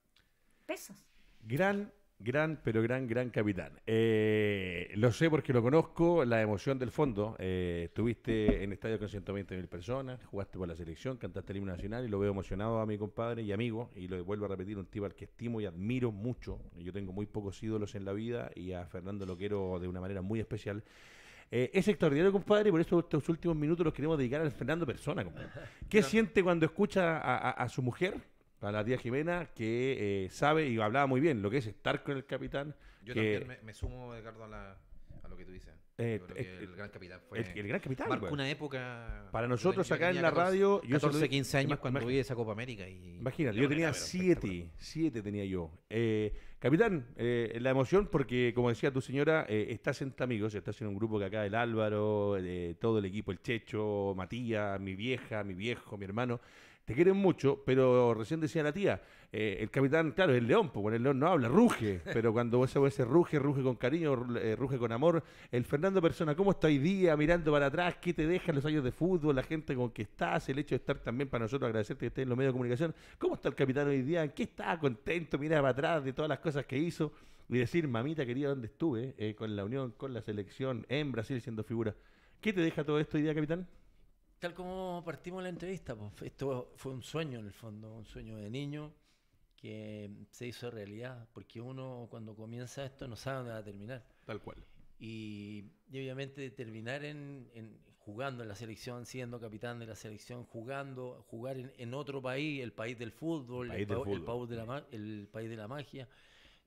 Besos. Gran Gran, pero gran, gran capitán. Eh, lo sé porque lo conozco, la emoción del fondo. Eh, estuviste en estadio con 120.000 personas, jugaste por la selección, cantaste el himno nacional y lo veo emocionado a mi compadre y amigo. Y lo vuelvo a repetir, un tipo al que estimo y admiro mucho. Yo tengo muy pocos ídolos en la vida y a Fernando lo quiero de una manera muy especial. Eh, es extraordinario, compadre, y por eso estos últimos minutos los queremos dedicar al Fernando Persona, compadre. ¿Qué siente cuando escucha a, a su mujer? a la tía Jimena, que eh, sabe y hablaba muy bien lo que es estar con el capitán. Yo también me, sumo, Edgardo, a, lo que tú dices. Eh, el gran capitán fue. Pues. una época. Para nosotros acá en la radio. Yo 14, 15 años cuando vi esa Copa América. Y, imagínate, yo tenía 7. 7 tenía yo. Eh, capitán, la emoción, porque como decía tu señora, estás entre amigos, estás en un grupo que acá el Álvaro, todo el equipo, el Checho, Matías, mi vieja, mi viejo, mi hermano te quieren mucho, pero recién decía la tía, eh, el capitán, claro, es el león, porque el león no habla, ruge, pero cuando vos se ruge, ruge con cariño, eh, ruge con amor. El Fernando Persona, ¿cómo está hoy día mirando para atrás? ¿Qué te dejan los años de fútbol, la gente con que estás, el hecho de estar también para nosotros, agradecerte que estés en los medios de comunicación? ¿Cómo está el capitán hoy día? ¿En qué está? ¿Contento? Mira para atrás de todas las cosas que hizo y decir, mamita querida, ¿dónde estuve? Eh, con la Unión, con la selección, en Brasil siendo figura. ¿Qué te deja todo esto hoy día, capitán? tal como partimos la entrevista, pues, esto fue un sueño en el fondo, un sueño de niño que se hizo realidad, porque uno cuando comienza esto no sabe dónde va a terminar. Tal cual. Y, obviamente terminar en, jugando en la selección, siendo capitán de la selección, jugando, jugar en, otro país, el país del fútbol, el, país de la, el país de la magia,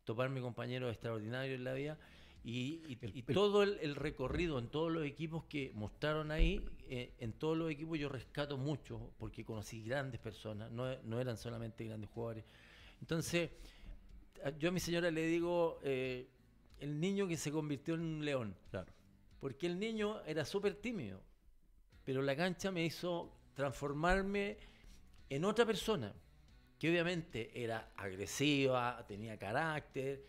toparme mi compañero extraordinario en la vida y, todo el, recorrido en todos los equipos que mostraron ahí, eh, en todos los equipos yo rescato mucho, porque conocí grandes personas, no, eran solamente grandes jugadores. Entonces, yo a mi señora le digo, eh, el niño que se convirtió en un león. Claro. Porque el niño era súper tímido, pero la cancha me hizo transformarme en otra persona, que obviamente era agresiva, tenía carácter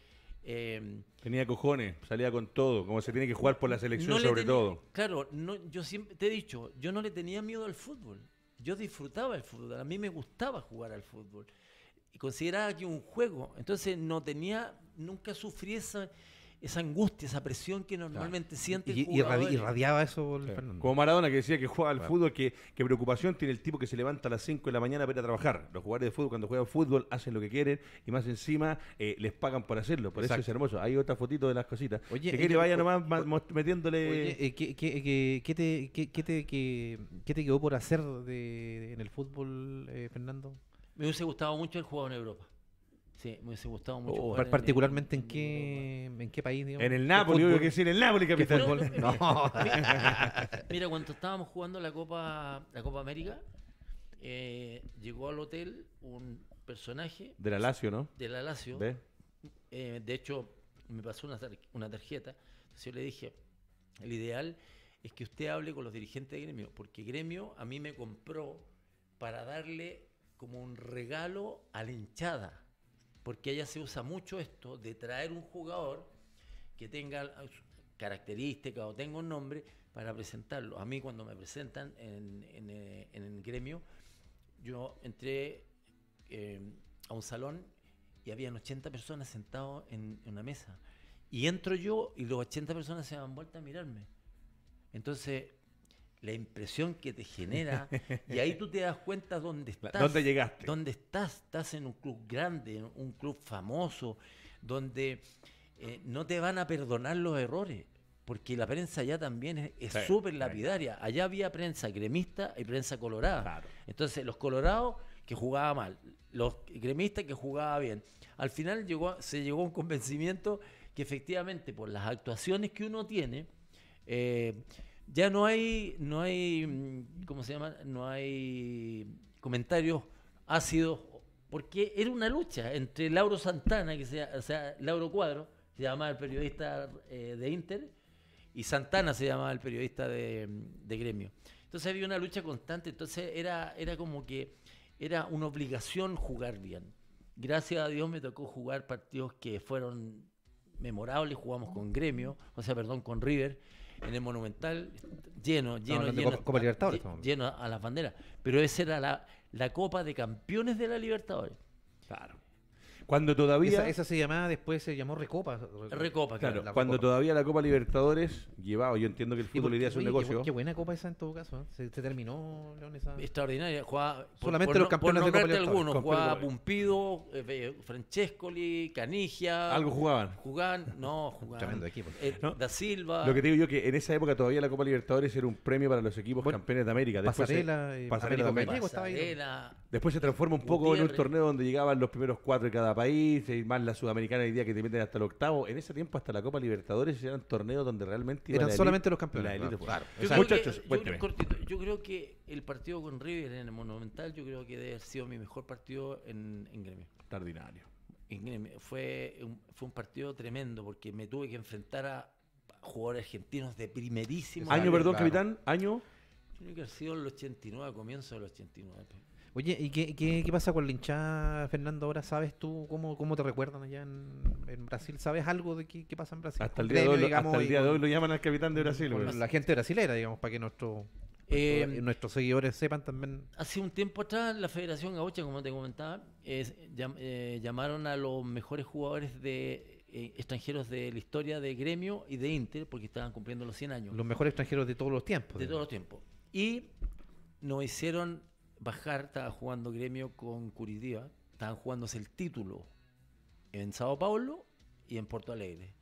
Em, tenía cojones, salía con todo, como se tiene que jugar por la selección sobre todo. Claro, no, yo siempre te he dicho, yo no le tenía miedo al fútbol. Yo disfrutaba el fútbol, a mí me gustaba jugar al fútbol. Y consideraba que un juego, entonces no tenía, nunca sufrí esa esa angustia, esa presión que normalmente siente y, irradiaba eso por Fernando. Como Maradona que decía que juega al fútbol, que, preocupación tiene el tipo que se levanta a las 5 de la mañana para ir a trabajar. Los jugadores de fútbol cuando juegan fútbol hacen lo que quieren y más encima eh, les pagan por hacerlo. Por eso es hermoso. Hay otra fotito de las cositas. Oye, que vaya nomás metiéndole... ¿qué, te, quedó por hacer en el fútbol, eh, Fernando? Me hubiese gustado mucho el jugador en Europa. Sí, me hubiese gustado mucho. particularmente en, qué, país, digamos. En el Nápoles, obvio que sí, en el Nápoles. capital. mira, cuando estábamos jugando la Copa, la Copa América, eh, llegó al hotel un personaje. De la Lazio, ¿no? De la Lazio. Eh, de hecho, me pasó una, una tarjeta. Entonces yo le dije, el ideal es que usted hable con los dirigentes de gremio, porque gremio a mí me compró para darle como un regalo a la hinchada porque allá se usa mucho esto de traer un jugador que tenga características o tenga un nombre para presentarlo. A mí cuando me presentan en, eh, el gremio, yo entré eh, a un salón y habían 80 personas sentadas en, una mesa. Y entro yo y los 80 personas se dan vuelta a mirarme. Entonces la impresión que te genera. y ahí tú te das cuenta dónde estás. ¿Dónde llegaste? ¿Dónde estás? Estás en un club grande, en un club famoso, donde eh, no te van a perdonar los errores. Porque la prensa allá también es súper lapidaria. Allá había prensa gremista y prensa colorada. Entonces, los colorados que jugaba mal, los gremistas que jugaba bien. Al final se llegó a un convencimiento que efectivamente por las actuaciones que uno tiene, eh, ya no hay, no hay, mm, ¿cómo se llama? No hay comentarios ácidos, porque era una lucha entre Lauro Santana, que sea, sea, Lauro Cuadro, se llamaba el periodista eh, de Inter, y Santana se llamaba el periodista de, de, Gremio. Entonces había una lucha constante, entonces era, era como que era una obligación jugar bien. Gracias a Dios me tocó jugar partidos que fueron memorables, jugamos con Gremio, o sea, perdón, con River, en el Monumental, lleno, lleno, lleno. A, lleno a las banderas. Pero esa era la, la Copa de Campeones de la Libertadores. Claro. Cuando todavía. Esa, se llamaba, después se llamó Recopa. Recopa, claro. cuando todavía la Copa Libertadores llevaba, yo entiendo que el fútbol iría a su negocio. Qué, buena Copa esa en todo caso. ¿eh? Se, terminó, León, esa. Extraordinaria. Jugaba, Solamente los campeones de Copa Libertadores. algunos. Jugaba Pumpido, eh, eh, Francescoli, Canigia. Algo jugaban. Jugaban, no, jugaban. Tremendo equipo. Da Silva. Lo que te digo yo que en esa época todavía la Copa Libertadores era un premio para los equipos campeones de América. Después pasarela. Se, pasarela, América, América. Después se transforma un poco en un torneo donde llegaban los primeros cuatro de cada país, y más la sudamericana hoy día que te meten hasta el octavo. En ese tiempo, hasta la Copa Libertadores eran torneos donde realmente eran solamente los campeones. Yo Muchachos, yo, creo, que el partido con River en el Monumental, yo creo que debe haber sido mi mejor partido en, en Gremio. Extraordinario. Fue, un, fue un partido tremendo porque me tuve que enfrentar a jugadores argentinos de primerísimo. Año, perdón, capitán, año. Creo que ha sido el 89, comienzo del 89. Oye, ¿y qué, pasa con el hinchada, Fernando? Ahora sabes tú cómo, te recuerdan allá en, Brasil. ¿Sabes algo de qué, pasa en Brasil? Hasta el día, de hoy, lo llaman al capitán de Brasil. la gente brasilera, digamos, para que eh, nuestros seguidores sepan también. Hace un tiempo atrás, la Federación Gaucha, como te comentaba, eh, llamaron a los mejores jugadores de eh, extranjeros de la historia de Gremio y de Inter, porque estaban cumpliendo los 100 años. Los mejores extranjeros de todos los tiempos. De todos los tiempos. Y nos hicieron Bajar estaba jugando gremio con Curitiba, estaban jugándose el título en Sao Paulo y en Porto Alegre.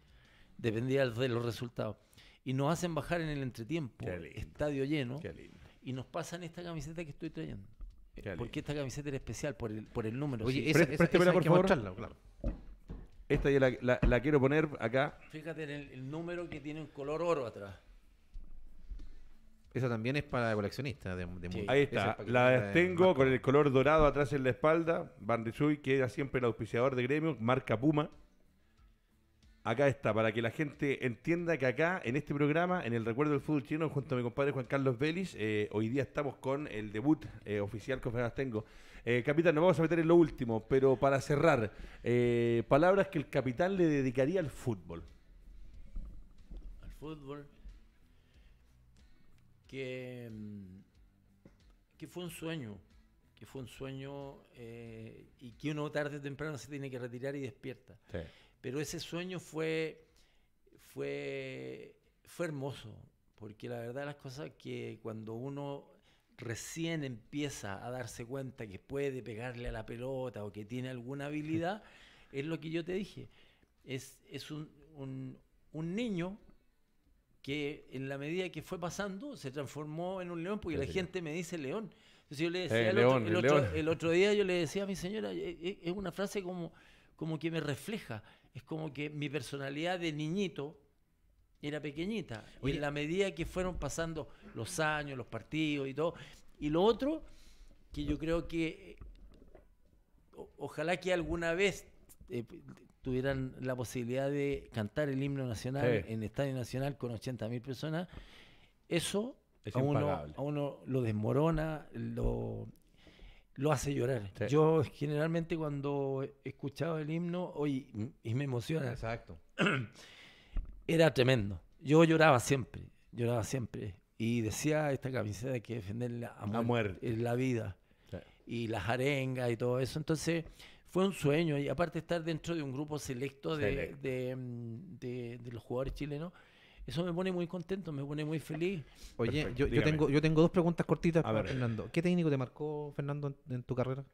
Dependía de los resultados. Y nos hacen bajar en el entretiempo, estadio lleno, y nos pasan esta camiseta que estoy trayendo. porque esta camiseta era especial por el, número. Oye, esa, Claro. Esta ya la, quiero poner acá. Fíjate en el número que tiene un color oro atrás. Esa también es para coleccionistas de, de Ahí está. la tengo con el color dorado atrás en la espalda. Bandisui, que era siempre el auspiciador de gremio, marca Puma. Acá está, para que la gente entienda que acá, en este programa, en el Recuerdo del Fútbol Chino, junto a mi compadre Juan Carlos Vélez, eh, hoy día estamos con el debut eh, oficial que apenas tengo. Eh, capitán, nos vamos a meter en lo último, pero para cerrar, palabras que el capitán le dedicaría al fútbol. Al fútbol que, mm, que fue un sueño, que fue un sueño eh, y que uno tarde o temprano se tiene que retirar y despierta. Pero ese sueño fue, fue, fue hermoso, porque la verdad las cosas que cuando uno recién empieza a darse cuenta que puede pegarle a la pelota o que tiene alguna habilidad, es lo que yo te dije. Es, es un, un niño que en la medida que fue pasando se transformó en un león, porque la gente me dice león. Entonces yo le decía eh, el, otro, día, yo le decía a mi señora, eh, eh, es una frase como, como que me refleja, es como que mi personalidad de niñito era pequeñita, y en la medida que fueron pasando los años, los partidos y todo, y lo otro, que yo creo que ojalá que alguna vez tuvieran la posibilidad de cantar el himno nacional en Estadio Nacional con mil personas, eso a, uno, lo desmorona, lo, lo hace llorar. Yo generalmente cuando he escuchado el himno, hoy y me emociona. Exacto. Era tremendo. Yo lloraba siempre, lloraba siempre. Y decía esta camiseta hay que defender la, muerte, la, vida. Y las arengas y todo eso. Entonces fue un sueño y aparte estar dentro de un grupo selecto mm, de, de, los jugadores chilenos. Eso me pone muy contento, me pone muy feliz. Oye, yo, tengo, yo tengo dos preguntas cortitas para Fernando. ¿Qué técnico te marcó, Fernando, en, tu carrera?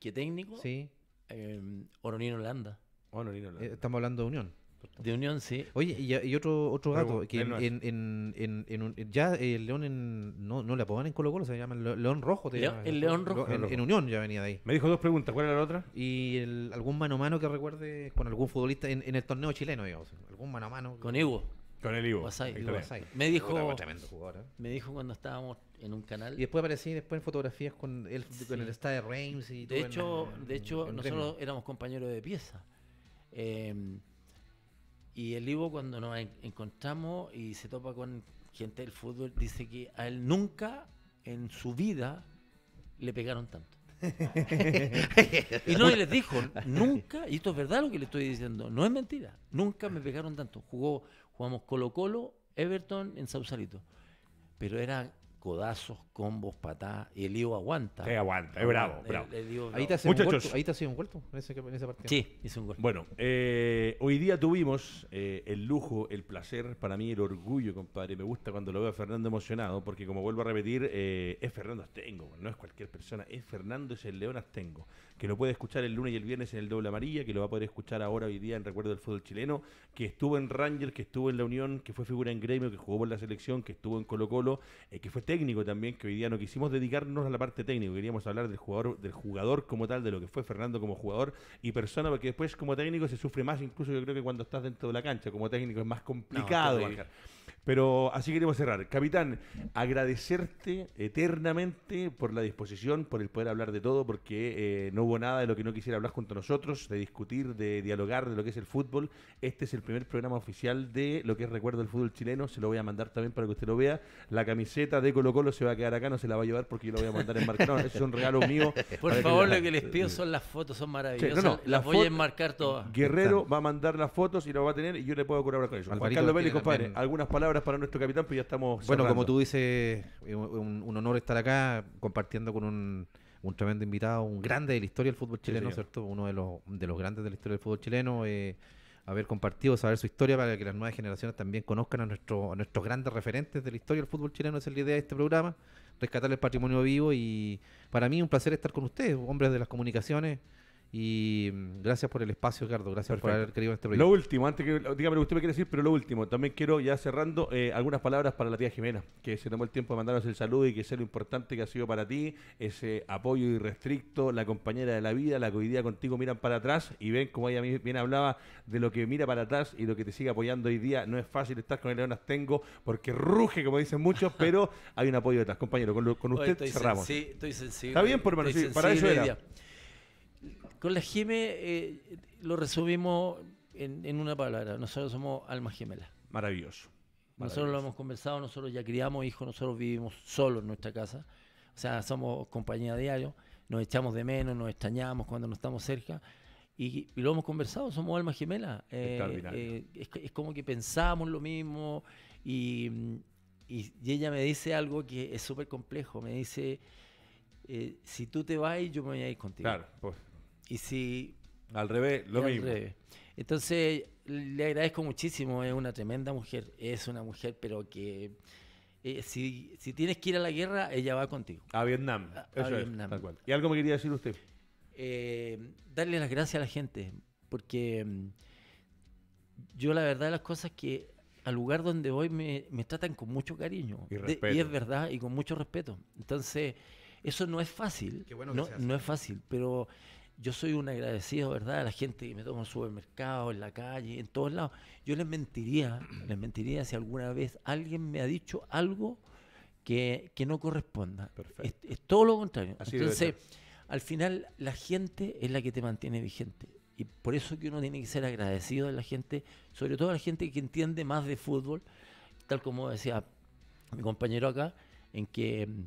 ¿Qué técnico? Sí. Em, eh, Oronino Holanda. Oronino Holanda. estamos hablando de Unión. De Unión, sí. Oye, y, otro otro gato, que en, en, ya el León en, no, no le apodan en Colo Colo, se llama León Rojo. el León Rojo. En, Unión ya venía de ahí. Me dijo dos preguntas, ¿cuál era la otra? Y algún mano a mano que recuerde con algún futbolista en, el torneo chileno, digamos. Algún mano a mano. Con Ivo. Con el Ivo. Me dijo. ¿eh? Me dijo cuando estábamos en un canal. Y después aparecí después en fotografías con el, con el estadio Reims y todo. De hecho, de hecho nosotros éramos compañeros de pieza. Eh, y el Ivo cuando nos encontramos y se topa con gente del fútbol, dice que a él nunca en su vida le pegaron tanto. y no, le les dijo, nunca, y esto es verdad lo que le estoy diciendo, no es mentira, nunca me pegaron tanto. Jugó, jugamos Colo Colo, Everton en Sausalito, pero eran codazos, combos, patadas. Y el Lío aguanta. Sí, aguanta. Es bravo, bravo. ahí, te un ahí te ha sido un vuelto en, ese, en Sí, hizo un gol. Bueno, eh, hoy día tuvimos eh, el lujo, el placer, para mí el orgullo, compadre. Me gusta cuando lo veo a Fernando emocionado, porque como vuelvo a repetir, eh, es Fernando Astengo, no es cualquier persona. Es Fernando, es el León Astengo, que lo puede escuchar el lunes y el viernes en el Doble Amarilla, que lo va a poder escuchar ahora, hoy día, en Recuerdo del Fútbol Chileno, que estuvo en Rangers, que estuvo en la Unión, que fue figura en Gremio, que jugó por la selección, que estuvo en Colo Colo, que fue técnico también, que hoy día no quisimos dedicarnos a la parte técnica, queríamos hablar del jugador, del jugador como tal, de lo que fue Fernando como jugador y persona, porque después como técnico se sufre más, incluso yo creo que cuando estás dentro de la cancha, como técnico es más complicado pero así queremos cerrar. Capitán, agradecerte eternamente por la disposición, por el poder hablar de todo, porque eh, no hubo nada de lo que no quisiera hablar junto a nosotros, de discutir, de dialogar, de lo que es el fútbol. Este es el primer programa oficial de lo que es Recuerdo del Fútbol Chileno. Se lo voy a mandar también para que usted lo vea. La camiseta de Colo Colo se va a quedar acá, no se la va a llevar porque yo la voy a mandar enmarcada. No, es un regalo mío. Por favor, lo que les pido son las fotos, son maravillosas. las voy a enmarcar todas. Guerrero va a mandar las fotos y lo va a tener y yo le puedo colaborar con eso. Juan Carlos Vélez, compadre, algunas palabras para nuestro capitán, pues ya estamos. Bueno, como tú dices, un, honor estar acá compartiendo con un, tremendo invitado, un grande de la historia del fútbol chileno, ¿cierto? Uno de los, grandes de la historia del fútbol chileno. Eh, haber compartido, saber su historia para que las nuevas generaciones también conozcan a, nuestro, a nuestros grandes referentes de la historia del fútbol chileno. es la idea de este programa, rescatar el patrimonio vivo y para mí un placer estar con ustedes, hombres de las comunicaciones, y mm, gracias por el espacio, Ricardo. Gracias por haber querido este proyecto. Lo último, antes que dígame lo que usted me quiere decir, pero lo último, también quiero ya cerrando eh, algunas palabras para la tía Jimena, que se tomó el tiempo de mandarnos el saludo y que sé lo importante que ha sido para ti, ese apoyo irrestricto, la compañera de la vida, la que hoy día contigo miran para atrás y ven como ella bien hablaba de lo que mira para atrás y lo que te sigue apoyando hoy día. No es fácil estar con el León Tengo porque ruge, como dicen muchos, pero hay un apoyo detrás. Compañero, con, usted cerramos. Sí, estoy sensible. Está bien, por para eso era. Con la gime eh, lo resumimos en, una palabra. Nosotros somos almas gemelas. Maravilloso. Nosotros lo hemos conversado, nosotros ya criamos hijos, nosotros vivimos solos en nuestra casa. O sea, somos compañía diario, nos echamos de menos, nos extrañamos cuando no estamos cerca. Y, lo hemos conversado, somos almas gemelas. Eh, eh, es, como que pensamos lo mismo y, ella me dice algo que es súper complejo. Me dice, si tú te vas, yo me voy a ir contigo. Claro, pues y si... Al revés, lo mismo. Entonces, le agradezco muchísimo, es una tremenda mujer, es una mujer, pero que... Eh, si, tienes que ir a la guerra, ella va contigo. A Vietnam. Eso tal cual. ¿Y algo me quería decir usted? Eh, darle las gracias a la gente, porque yo la verdad de las cosas que al lugar donde voy me, me tratan con mucho cariño. Y, es verdad, y con mucho respeto. Entonces, eso no es fácil. Qué bueno no, no es fácil, pero yo soy un agradecido, ¿verdad? A la gente que me toma en supermercado, en la calle, en todos lados. Yo les mentiría, les mentiría si alguna vez alguien me ha dicho algo que, no corresponda. Es, todo lo contrario. Entonces, al final, la gente es la que te mantiene vigente. Y por eso que uno tiene que ser agradecido a la gente, sobre todo a la gente que entiende más de fútbol, tal como decía mi compañero acá, en que mm,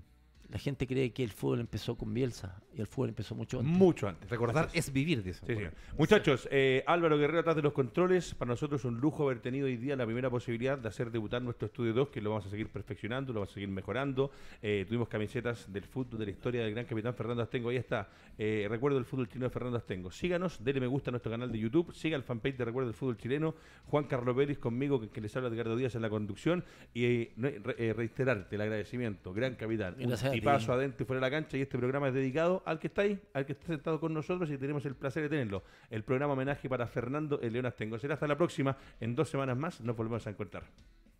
la gente cree que el fútbol empezó con Bielsa y el fútbol empezó mucho antes. Mucho antes. Recordar es vivir, dice. Muchachos, eh, Álvaro Guerrero atrás de los controles. Para nosotros es un lujo haber tenido hoy día la primera posibilidad de hacer debutar nuestro estudio 2, que lo vamos a seguir perfeccionando, lo vamos a seguir mejorando. Eh, tuvimos camisetas del fútbol, de la historia del gran capitán Fernando Astengo. Ahí está. Eh, recuerdo del fútbol chileno de Fernando Astengo. Síganos, denle me gusta a nuestro canal de YouTube, siga el fanpage de Recuerdo del fútbol chileno. Juan Carlos Pérez conmigo, que, les habla Edgardo Díaz en la conducción. Y reiterarte el agradecimiento, gran capitán y paso adentro y fuera de la cancha. Y este programa es dedicado al que está ahí, al que está sentado con nosotros y tenemos el placer de tenerlo. El programa homenaje para Fernando León Tengo. Será hasta la próxima. En dos semanas más nos volvemos a encontrar.